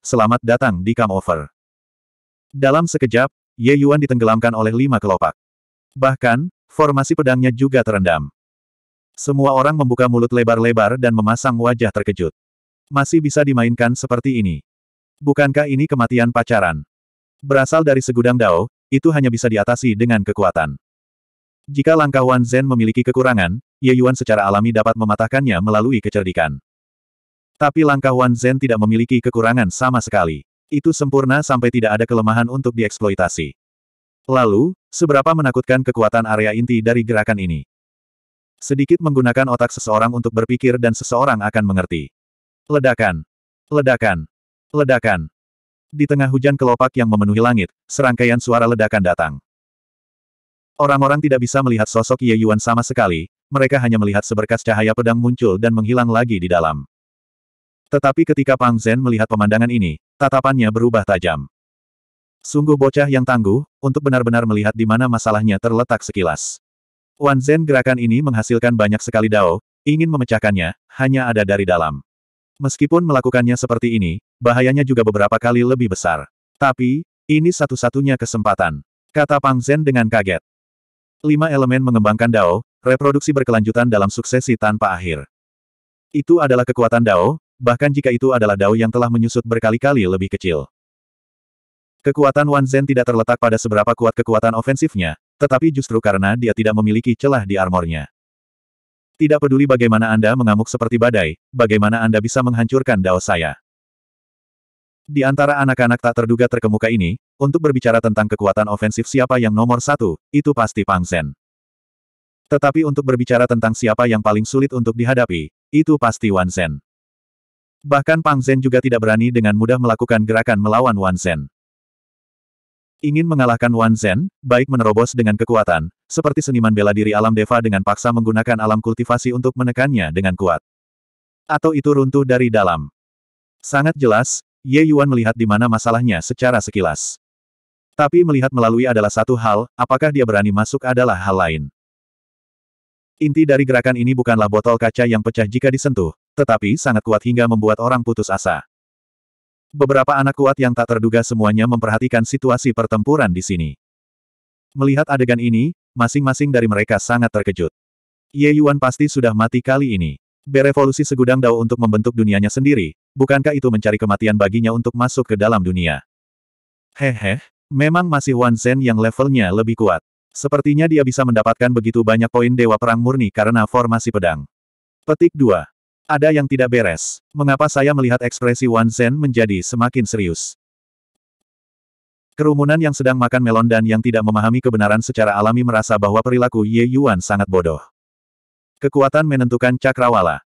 Selamat datang di Come Over. Dalam sekejap, Ye Yuan ditenggelamkan oleh lima kelopak. Bahkan, formasi pedangnya juga terendam. Semua orang membuka mulut lebar-lebar dan memasang wajah terkejut. Masih bisa dimainkan seperti ini. Bukankah ini kematian pacaran? Berasal dari segudang dao, itu hanya bisa diatasi dengan kekuatan. Jika langkah Wan Zhen memiliki kekurangan, Ye Yuan secara alami dapat mematahkannya melalui kecerdikan. Tapi langkah Wan Zhen tidak memiliki kekurangan sama sekali. Itu sempurna sampai tidak ada kelemahan untuk dieksploitasi. Lalu, seberapa menakutkan kekuatan area inti dari gerakan ini? Sedikit menggunakan otak seseorang untuk berpikir dan seseorang akan mengerti. Ledakan. Ledakan. Ledakan. Di tengah hujan kelopak yang memenuhi langit, serangkaian suara ledakan datang. Orang-orang tidak bisa melihat sosok Ye Yuan sama sekali, mereka hanya melihat seberkas cahaya pedang muncul dan menghilang lagi di dalam. Tetapi ketika Pang Zhen melihat pemandangan ini, Tatapannya berubah tajam. Sungguh bocah yang tangguh, untuk benar-benar melihat di mana masalahnya terletak sekilas. Wan Zen gerakan ini menghasilkan banyak sekali dao, ingin memecahkannya, hanya ada dari dalam. Meskipun melakukannya seperti ini, bahayanya juga beberapa kali lebih besar. Tapi, ini satu-satunya kesempatan. Kata Pang Zen dengan kaget. Lima elemen mengembangkan dao, reproduksi berkelanjutan dalam suksesi tanpa akhir. Itu adalah kekuatan dao, bahkan jika itu adalah dao yang telah menyusut berkali-kali lebih kecil. Kekuatan Wan Zhen tidak terletak pada seberapa kuat kekuatan ofensifnya, tetapi justru karena dia tidak memiliki celah di armornya. Tidak peduli bagaimana Anda mengamuk seperti badai, bagaimana Anda bisa menghancurkan dao saya. Di antara anak-anak tak terduga terkemuka ini, untuk berbicara tentang kekuatan ofensif siapa yang nomor satu, itu pasti Pang Zhen. Tetapi untuk berbicara tentang siapa yang paling sulit untuk dihadapi, itu pasti Wan Zhen. Bahkan Pang Zhen juga tidak berani dengan mudah melakukan gerakan melawan Wan Zhen. Ingin mengalahkan Wan Zhen, baik menerobos dengan kekuatan, seperti seniman bela diri alam Deva dengan paksa menggunakan alam kultivasi untuk menekannya dengan kuat. Atau itu runtuh dari dalam. Sangat jelas, Ye Yuan melihat di mana masalahnya secara sekilas. Tapi melihat melalui adalah satu hal, apakah dia berani masuk adalah hal lain. Inti dari gerakan ini bukanlah botol kaca yang pecah jika disentuh, tetapi sangat kuat hingga membuat orang putus asa. Beberapa anak kuat yang tak terduga semuanya memperhatikan situasi pertempuran di sini. Melihat adegan ini, masing-masing dari mereka sangat terkejut. Ye Yuan pasti sudah mati kali ini. Berevolusi segudang dao untuk membentuk dunianya sendiri, bukankah itu mencari kematian baginya untuk masuk ke dalam dunia? Hehe, memang masih Wan Zhen yang levelnya lebih kuat. Sepertinya dia bisa mendapatkan begitu banyak poin Dewa Perang Murni karena formasi pedang. Petik 2. Ada yang tidak beres. Mengapa saya melihat ekspresi Wan Zhen menjadi semakin serius? Kerumunan yang sedang makan melon dan yang tidak memahami kebenaran secara alami merasa bahwa perilaku Ye Yuan sangat bodoh. Kekuatan menentukan cakrawala.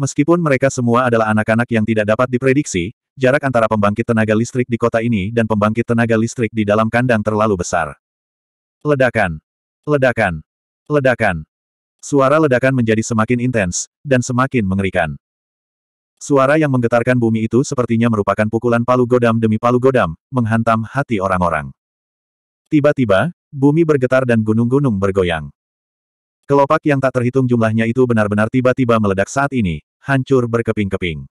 Meskipun mereka semua adalah anak-anak yang tidak dapat diprediksi, jarak antara pembangkit tenaga listrik di kota ini dan pembangkit tenaga listrik di dalam kandang terlalu besar. Ledakan. Ledakan. Ledakan. Suara ledakan menjadi semakin intens, dan semakin mengerikan. Suara yang menggetarkan bumi itu sepertinya merupakan pukulan palu godam demi palu godam, menghantam hati orang-orang. Tiba-tiba, bumi bergetar dan gunung-gunung bergoyang. Kelopak yang tak terhitung jumlahnya itu benar-benar tiba-tiba meledak saat ini, hancur berkeping-keping.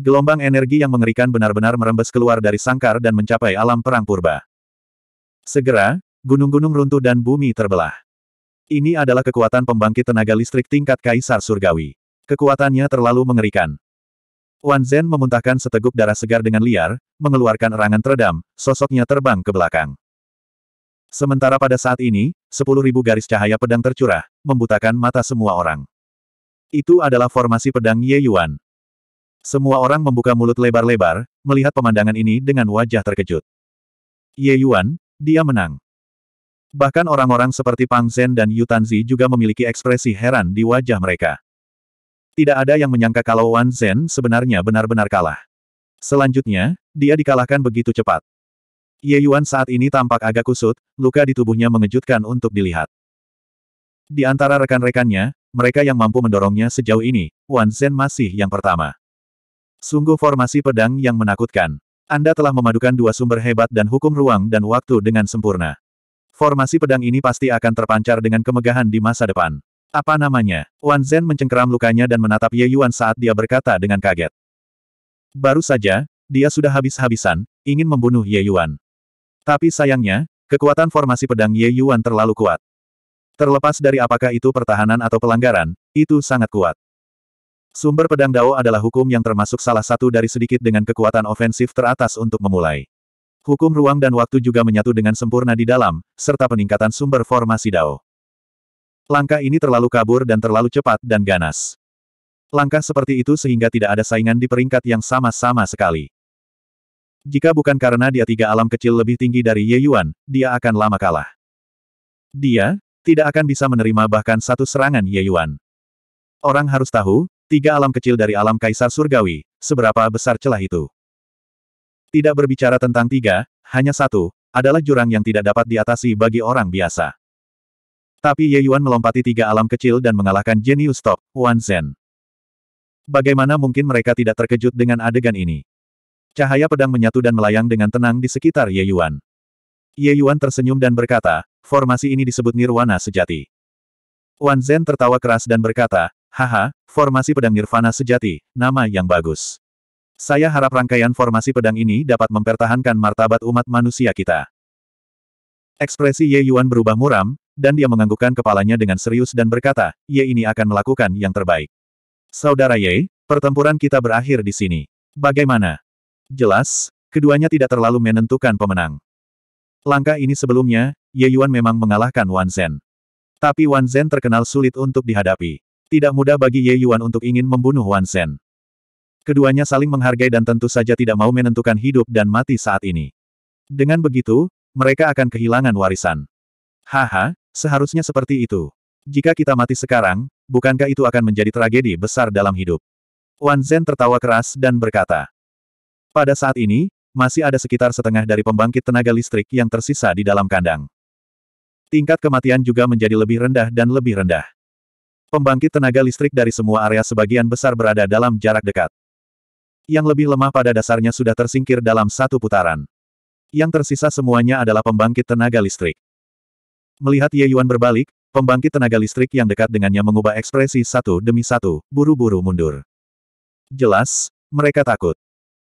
Gelombang energi yang mengerikan benar-benar merembes keluar dari sangkar dan mencapai alam perang purba. Segera, gunung-gunung runtuh dan bumi terbelah. Ini adalah kekuatan pembangkit tenaga listrik tingkat Kaisar Surgawi. Kekuatannya terlalu mengerikan. Wan Zen memuntahkan seteguk darah segar dengan liar, mengeluarkan erangan teredam, sosoknya terbang ke belakang. Sementara pada saat ini, 10.000 garis cahaya pedang tercurah, membutakan mata semua orang. Itu adalah formasi pedang Ye Yuan. Semua orang membuka mulut lebar-lebar, melihat pemandangan ini dengan wajah terkejut. Ye Yuan, dia menang. Bahkan orang-orang seperti Pang Zhen dan Yu Tanzi juga memiliki ekspresi heran di wajah mereka. Tidak ada yang menyangka kalau Wan Zhen sebenarnya benar-benar kalah. Selanjutnya, dia dikalahkan begitu cepat. Ye Yuan saat ini tampak agak kusut, luka di tubuhnya mengejutkan untuk dilihat. Di antara rekan-rekannya, mereka yang mampu mendorongnya sejauh ini, Wan Zhen masih yang pertama. Sungguh formasi pedang yang menakutkan. Anda telah memadukan dua sumber hebat dan hukum ruang dan waktu dengan sempurna. Formasi pedang ini pasti akan terpancar dengan kemegahan di masa depan. Apa namanya? Wan Zhen mencengkeram lukanya dan menatap Ye Yuan saat dia berkata dengan kaget. Baru saja, dia sudah habis-habisan, ingin membunuh Ye Yuan. Tapi sayangnya, kekuatan formasi pedang Ye Yuan terlalu kuat. Terlepas dari apakah itu pertahanan atau pelanggaran, itu sangat kuat. Sumber pedang Dao adalah hukum yang termasuk salah satu dari sedikit dengan kekuatan ofensif teratas untuk memulai. Hukum ruang dan waktu juga menyatu dengan sempurna di dalam, serta peningkatan sumber formasi Dao. Langkah ini terlalu kabur dan terlalu cepat dan ganas. Langkah seperti itu sehingga tidak ada saingan di peringkat yang sama-sama sekali. Jika bukan karena dia tiga alam kecil lebih tinggi dari Ye Yuan, dia akan lama kalah. Dia, tidak akan bisa menerima bahkan satu serangan Ye Yuan. Orang harus tahu, tiga alam kecil dari alam kaisar surgawi, seberapa besar celah itu. Tidak berbicara tentang tiga, hanya satu, adalah jurang yang tidak dapat diatasi bagi orang biasa. Tapi Ye Yuan melompati tiga alam kecil dan mengalahkan jenius top, Wan Zhen. Bagaimana mungkin mereka tidak terkejut dengan adegan ini? Cahaya pedang menyatu dan melayang dengan tenang di sekitar Ye Yuan. Ye Yuan tersenyum dan berkata, formasi ini disebut nirwana sejati. Wan Zhen tertawa keras dan berkata, haha, formasi pedang nirvana sejati, nama yang bagus. Saya harap rangkaian formasi pedang ini dapat mempertahankan martabat umat manusia kita. Ekspresi Ye Yuan berubah muram, dan dia menganggukkan kepalanya dengan serius dan berkata, Ye ini akan melakukan yang terbaik. Saudara Ye, pertempuran kita berakhir di sini. Bagaimana? Jelas, keduanya tidak terlalu menentukan pemenang. Langkah ini sebelumnya, Ye Yuan memang mengalahkan Wan Zhen. Tapi Wan Zhen terkenal sulit untuk dihadapi. Tidak mudah bagi Ye Yuan untuk ingin membunuh Wan Zhen. Keduanya saling menghargai dan tentu saja tidak mau menentukan hidup dan mati saat ini. Dengan begitu, mereka akan kehilangan warisan. Haha, seharusnya seperti itu. Jika kita mati sekarang, bukankah itu akan menjadi tragedi besar dalam hidup? Wan Zhen tertawa keras dan berkata. Pada saat ini, masih ada sekitar setengah dari pembangkit tenaga listrik yang tersisa di dalam kandang. Tingkat kematian juga menjadi lebih rendah dan lebih rendah. Pembangkit tenaga listrik dari semua area sebagian besar berada dalam jarak dekat. Yang lebih lemah pada dasarnya sudah tersingkir dalam satu putaran. Yang tersisa semuanya adalah pembangkit tenaga listrik. Melihat Ye Yuan berbalik, pembangkit tenaga listrik yang dekat dengannya mengubah ekspresi satu demi satu, buru-buru mundur. Jelas, mereka takut.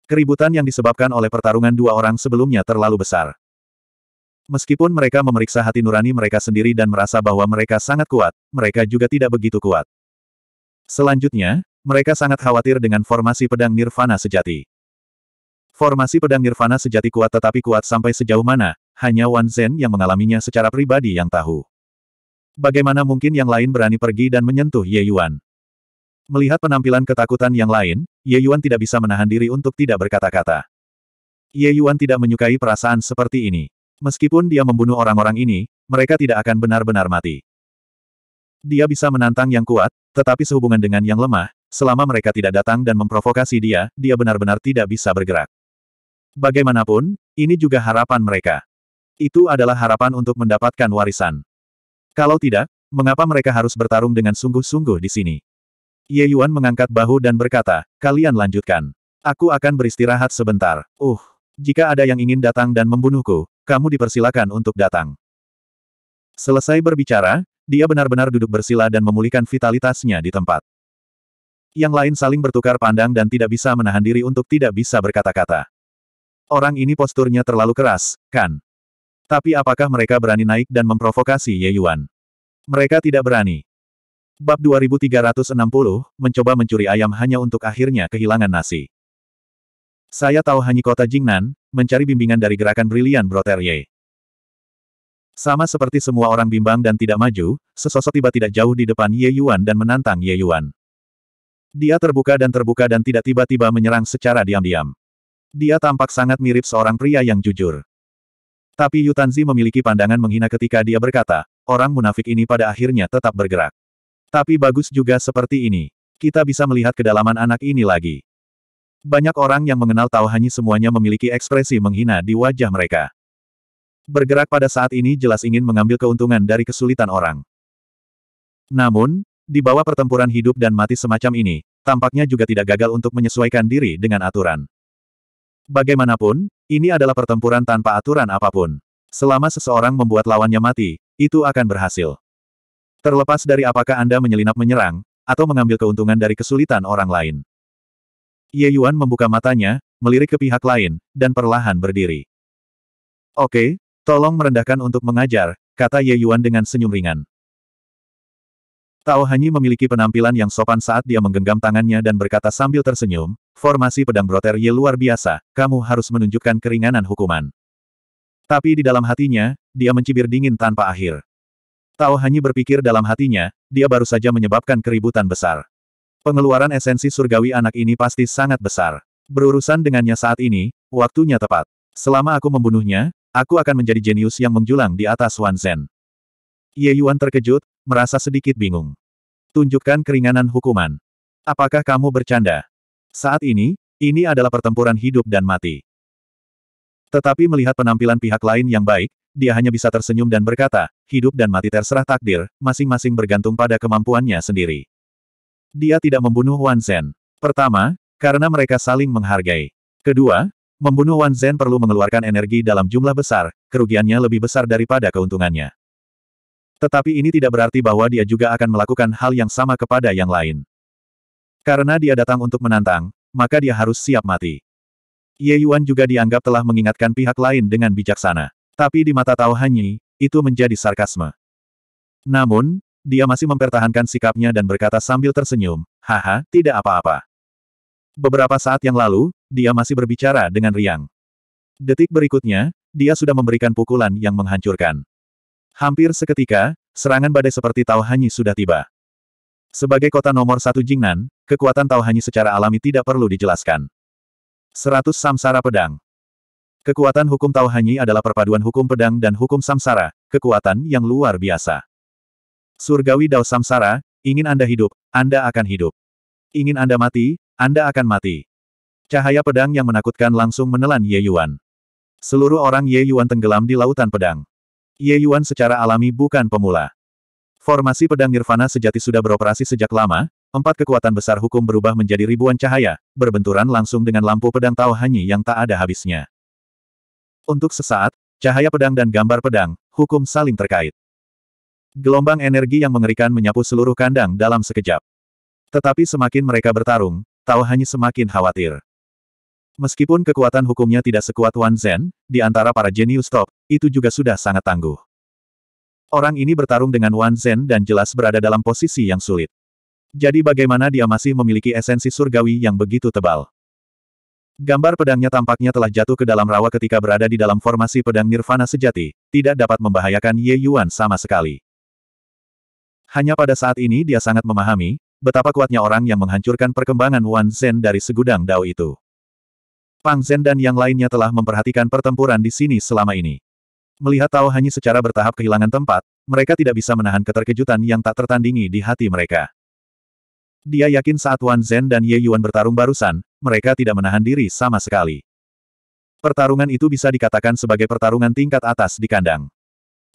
Keributan yang disebabkan oleh pertarungan dua orang sebelumnya terlalu besar. Meskipun mereka memeriksa hati nurani mereka sendiri dan merasa bahwa mereka sangat kuat, mereka juga tidak begitu kuat. Selanjutnya, mereka sangat khawatir dengan formasi pedang nirvana sejati. Formasi pedang nirvana sejati kuat tetapi kuat sampai sejauh mana, hanya Wan Zhen yang mengalaminya secara pribadi yang tahu. Bagaimana mungkin yang lain berani pergi dan menyentuh Ye Yuan? Melihat penampilan ketakutan yang lain, Ye Yuan tidak bisa menahan diri untuk tidak berkata-kata. Ye Yuan tidak menyukai perasaan seperti ini. Meskipun dia membunuh orang-orang ini, mereka tidak akan benar-benar mati. Dia bisa menantang yang kuat, tetapi sehubungan dengan yang lemah, selama mereka tidak datang dan memprovokasi dia, dia benar-benar tidak bisa bergerak. Bagaimanapun, ini juga harapan mereka. Itu adalah harapan untuk mendapatkan warisan. Kalau tidak, mengapa mereka harus bertarung dengan sungguh-sungguh di sini? Ye Yuan mengangkat bahu dan berkata, kalian lanjutkan. Aku akan beristirahat sebentar. Uh, jika ada yang ingin datang dan membunuhku, kamu dipersilakan untuk datang. Selesai berbicara, dia benar-benar duduk bersila dan memulihkan vitalitasnya di tempat. Yang lain saling bertukar pandang dan tidak bisa menahan diri untuk tidak bisa berkata-kata. Orang ini posturnya terlalu keras, kan? Tapi apakah mereka berani naik dan memprovokasi Ye Yuan? Mereka tidak berani. Bab 2360, mencoba mencuri ayam hanya untuk akhirnya kehilangan nasi. Saya tahu hanya kota Jingnan, mencari bimbingan dari gerakan brilian Broter Ye. Sama seperti semua orang bimbang dan tidak maju, sesosok tiba tidak jauh di depan Ye Yuan dan menantang Ye Yuan. Dia terbuka dan terbuka dan tidak tiba-tiba menyerang secara diam-diam. Dia tampak sangat mirip seorang pria yang jujur. Tapi Yutanzi memiliki pandangan menghina ketika dia berkata, orang munafik ini pada akhirnya tetap bergerak. Tapi bagus juga seperti ini. Kita bisa melihat kedalaman anak ini lagi. Banyak orang yang mengenal tahu hanya semuanya memiliki ekspresi menghina di wajah mereka. Bergerak pada saat ini jelas ingin mengambil keuntungan dari kesulitan orang. Namun, di bawah pertempuran hidup dan mati semacam ini, tampaknya juga tidak gagal untuk menyesuaikan diri dengan aturan. Bagaimanapun, ini adalah pertempuran tanpa aturan apapun. Selama seseorang membuat lawannya mati, itu akan berhasil. Terlepas dari apakah Anda menyelinap menyerang, atau mengambil keuntungan dari kesulitan orang lain. Ye Yuan membuka matanya, melirik ke pihak lain, dan perlahan berdiri. Oke, tolong merendahkan untuk mengajar, kata Ye Yuan dengan senyum ringan. Tao Hanyi memiliki penampilan yang sopan saat dia menggenggam tangannya dan berkata sambil tersenyum, formasi pedang Broter Ye luar biasa, kamu harus menunjukkan keringanan hukuman. Tapi di dalam hatinya, dia mencibir dingin tanpa akhir. Tao Hanyi berpikir dalam hatinya, dia baru saja menyebabkan keributan besar. Pengeluaran esensi surgawi anak ini pasti sangat besar. Berurusan dengannya saat ini, waktunya tepat. Selama aku membunuhnya, aku akan menjadi jenius yang menjulang di atas Wan Zen. Ye Yuan terkejut, merasa sedikit bingung. Tunjukkan keringanan hukuman. Apakah kamu bercanda? Saat ini, ini adalah pertempuran hidup dan mati. Tetapi melihat penampilan pihak lain yang baik, dia hanya bisa tersenyum dan berkata, hidup dan mati terserah takdir, masing-masing bergantung pada kemampuannya sendiri. Dia tidak membunuh Wan Zhen. Pertama, karena mereka saling menghargai. Kedua, membunuh Wan Zhen perlu mengeluarkan energi dalam jumlah besar, kerugiannya lebih besar daripada keuntungannya. Tetapi ini tidak berarti bahwa dia juga akan melakukan hal yang sama kepada yang lain. Karena dia datang untuk menantang, maka dia harus siap mati. Ye Yuan juga dianggap telah mengingatkan pihak lain dengan bijaksana. Tapi di mata Tao Hanyi, itu menjadi sarkasme. Namun, dia masih mempertahankan sikapnya dan berkata sambil tersenyum, Haha, tidak apa-apa. Beberapa saat yang lalu, dia masih berbicara dengan riang. Detik berikutnya, dia sudah memberikan pukulan yang menghancurkan. Hampir seketika, serangan badai seperti Tao Hanyi sudah tiba. Sebagai kota nomor satu Jingnan, kekuatan Tao Hanyi secara alami tidak perlu dijelaskan. 100 Samsara Pedang Kekuatan hukum Tao Hanyi adalah perpaduan hukum pedang dan hukum samsara, kekuatan yang luar biasa. Surgawi Dao Samsara, ingin Anda hidup, Anda akan hidup. Ingin Anda mati, Anda akan mati. Cahaya pedang yang menakutkan langsung menelan Ye Yuan. Seluruh orang Ye Yuan tenggelam di lautan pedang. Ye Yuan secara alami bukan pemula. Formasi pedang Nirvana sejati sudah beroperasi sejak lama, empat kekuatan besar hukum berubah menjadi ribuan cahaya, berbenturan langsung dengan lampu pedang Tao Hanyi yang tak ada habisnya. Untuk sesaat, cahaya pedang dan gambar pedang, hukum saling terkait. Gelombang energi yang mengerikan menyapu seluruh kandang dalam sekejap. Tetapi semakin mereka bertarung, Tao Hanyi semakin khawatir. Meskipun kekuatan hukumnya tidak sekuat Wan Zhen, di antara para jenius top, itu juga sudah sangat tangguh. Orang ini bertarung dengan Wan Zhen dan jelas berada dalam posisi yang sulit. Jadi bagaimana dia masih memiliki esensi surgawi yang begitu tebal? Gambar pedangnya tampaknya telah jatuh ke dalam rawa ketika berada di dalam formasi pedang nirvana sejati, tidak dapat membahayakan Ye Yuan sama sekali. Hanya pada saat ini dia sangat memahami, betapa kuatnya orang yang menghancurkan perkembangan Wan Zhen dari segudang Dao itu. Pang Zhen dan yang lainnya telah memperhatikan pertempuran di sini selama ini. Melihat Tao Hanyi secara bertahap kehilangan tempat, mereka tidak bisa menahan keterkejutan yang tak tertandingi di hati mereka. Dia yakin saat Wan Zhen dan Ye Yuan bertarung barusan, mereka tidak menahan diri sama sekali. Pertarungan itu bisa dikatakan sebagai pertarungan tingkat atas di kandang.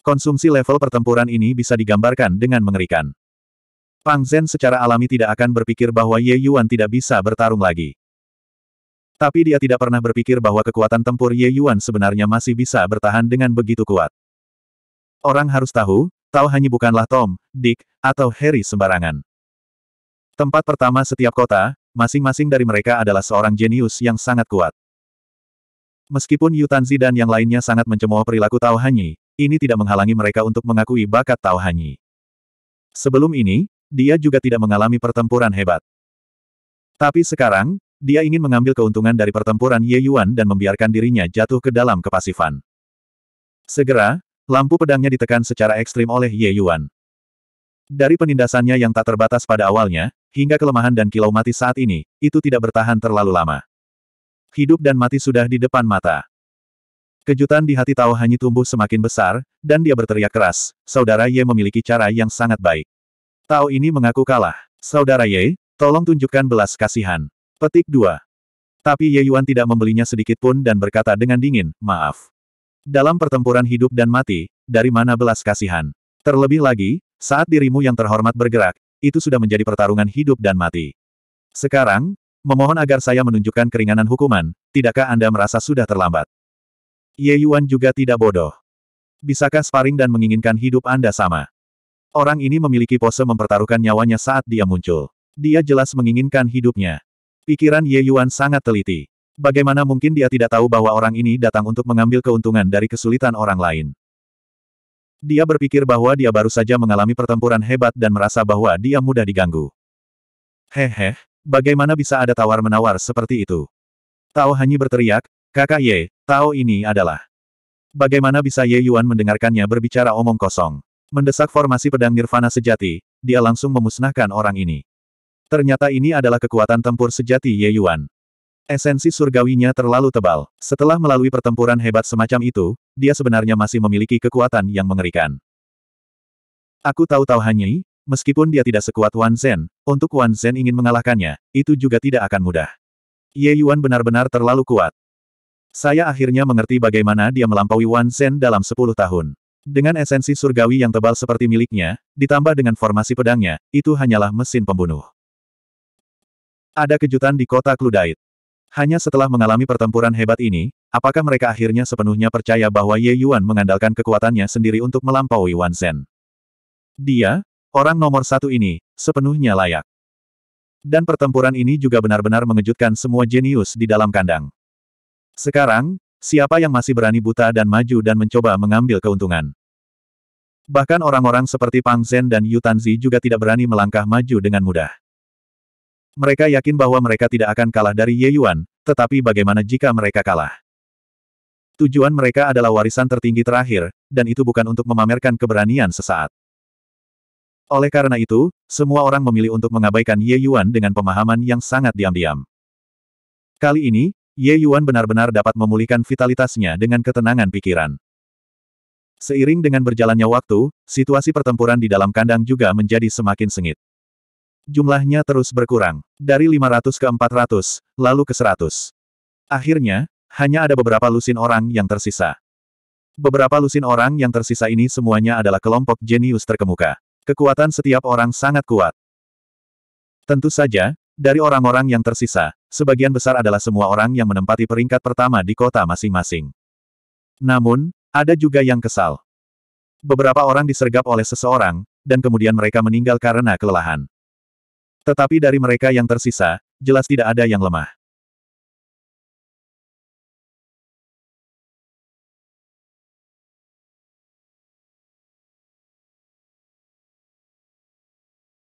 Konsumsi level pertempuran ini bisa digambarkan dengan mengerikan. Pang Zhen secara alami tidak akan berpikir bahwa Ye Yuan tidak bisa bertarung lagi. Tapi dia tidak pernah berpikir bahwa kekuatan tempur Ye Yuan sebenarnya masih bisa bertahan dengan begitu kuat. Orang harus tahu, Tao Hanyi bukanlah Tom, Dick, atau Harry sembarangan. Tempat pertama setiap kota, masing-masing dari mereka adalah seorang jenius yang sangat kuat. Meskipun Yu Tanzi dan yang lainnya sangat mencemooh perilaku Tao Hanyi, ini tidak menghalangi mereka untuk mengakui bakat Tao Hanyi. Sebelum ini, dia juga tidak mengalami pertempuran hebat. Tapi sekarang, dia ingin mengambil keuntungan dari pertempuran Ye Yuan dan membiarkan dirinya jatuh ke dalam kepasifan. Segera, lampu pedangnya ditekan secara ekstrim oleh Ye Yuan. Dari penindasannya yang tak terbatas pada awalnya, hingga kelemahan dan kilau mati saat ini, itu tidak bertahan terlalu lama. Hidup dan mati sudah di depan mata. Kejutan di hati Tao Hanyi tumbuh semakin besar, dan dia berteriak keras, Saudara Ye memiliki cara yang sangat baik. Tao ini mengaku kalah. Saudara Ye, tolong tunjukkan belas kasihan. Petik 2. Tapi Ye Yuan tidak membelinya sedikit pun dan berkata dengan dingin, maaf. Dalam pertempuran hidup dan mati, dari mana belas kasihan? Terlebih lagi, saat dirimu yang terhormat bergerak, itu sudah menjadi pertarungan hidup dan mati. Sekarang, memohon agar saya menunjukkan keringanan hukuman, tidakkah Anda merasa sudah terlambat? Ye Yuan juga tidak bodoh. Bisakah sparring dan menginginkan hidup Anda sama? Orang ini memiliki pose mempertaruhkan nyawanya saat dia muncul. Dia jelas menginginkan hidupnya. Pikiran Ye Yuan sangat teliti. Bagaimana mungkin dia tidak tahu bahwa orang ini datang untuk mengambil keuntungan dari kesulitan orang lain? Dia berpikir bahwa dia baru saja mengalami pertempuran hebat dan merasa bahwa dia mudah diganggu. Hehe, bagaimana bisa ada tawar-menawar seperti itu? Tao Hanyi berteriak, kakak Ye, Tao ini adalah. Bagaimana bisa Ye Yuan mendengarkannya berbicara omong kosong? Mendesak formasi pedang nirvana sejati, dia langsung memusnahkan orang ini. Ternyata ini adalah kekuatan tempur sejati Ye Yuan. Esensi surgawinya terlalu tebal. Setelah melalui pertempuran hebat semacam itu, dia sebenarnya masih memiliki kekuatan yang mengerikan. Aku tahu-tahu hanya, meskipun dia tidak sekuat Wan Zhen, untuk Wan Zhen ingin mengalahkannya, itu juga tidak akan mudah. Ye Yuan benar-benar terlalu kuat. Saya akhirnya mengerti bagaimana dia melampaui Wan Zhen dalam 10 tahun. Dengan esensi surgawi yang tebal seperti miliknya, ditambah dengan formasi pedangnya, itu hanyalah mesin pembunuh. Ada kejutan di kota Kludait. Hanya setelah mengalami pertempuran hebat ini, apakah mereka akhirnya sepenuhnya percaya bahwa Ye Yuan mengandalkan kekuatannya sendiri untuk melampaui Wan Zhen? Dia, orang nomor satu ini, sepenuhnya layak. Dan pertempuran ini juga benar-benar mengejutkan semua jenius di dalam kandang. Sekarang, siapa yang masih berani buta dan maju dan mencoba mengambil keuntungan? Bahkan orang-orang seperti Pang Zhen dan Yu Tanzi juga tidak berani melangkah maju dengan mudah. Mereka yakin bahwa mereka tidak akan kalah dari Ye Yuan, tetapi bagaimana jika mereka kalah? Tujuan mereka adalah warisan tertinggi terakhir, dan itu bukan untuk memamerkan keberanian sesaat. Oleh karena itu, semua orang memilih untuk mengabaikan Ye Yuan dengan pemahaman yang sangat diam-diam. Kali ini, Ye Yuan benar-benar dapat memulihkan vitalitasnya dengan ketenangan pikiran. Seiring dengan berjalannya waktu, situasi pertempuran di dalam kandang juga menjadi semakin sengit. Jumlahnya terus berkurang. Dari 500 ke 400, lalu ke 100. Akhirnya, hanya ada beberapa lusin orang yang tersisa. Beberapa lusin orang yang tersisa ini semuanya adalah kelompok jenius terkemuka. Kekuatan setiap orang sangat kuat. Tentu saja, dari orang-orang yang tersisa, sebagian besar adalah semua orang yang menempati peringkat pertama di kota masing-masing. Namun, ada juga yang kesal. Beberapa orang disergap oleh seseorang, dan kemudian mereka meninggal karena kelelahan. Tetapi dari mereka yang tersisa, jelas tidak ada yang lemah.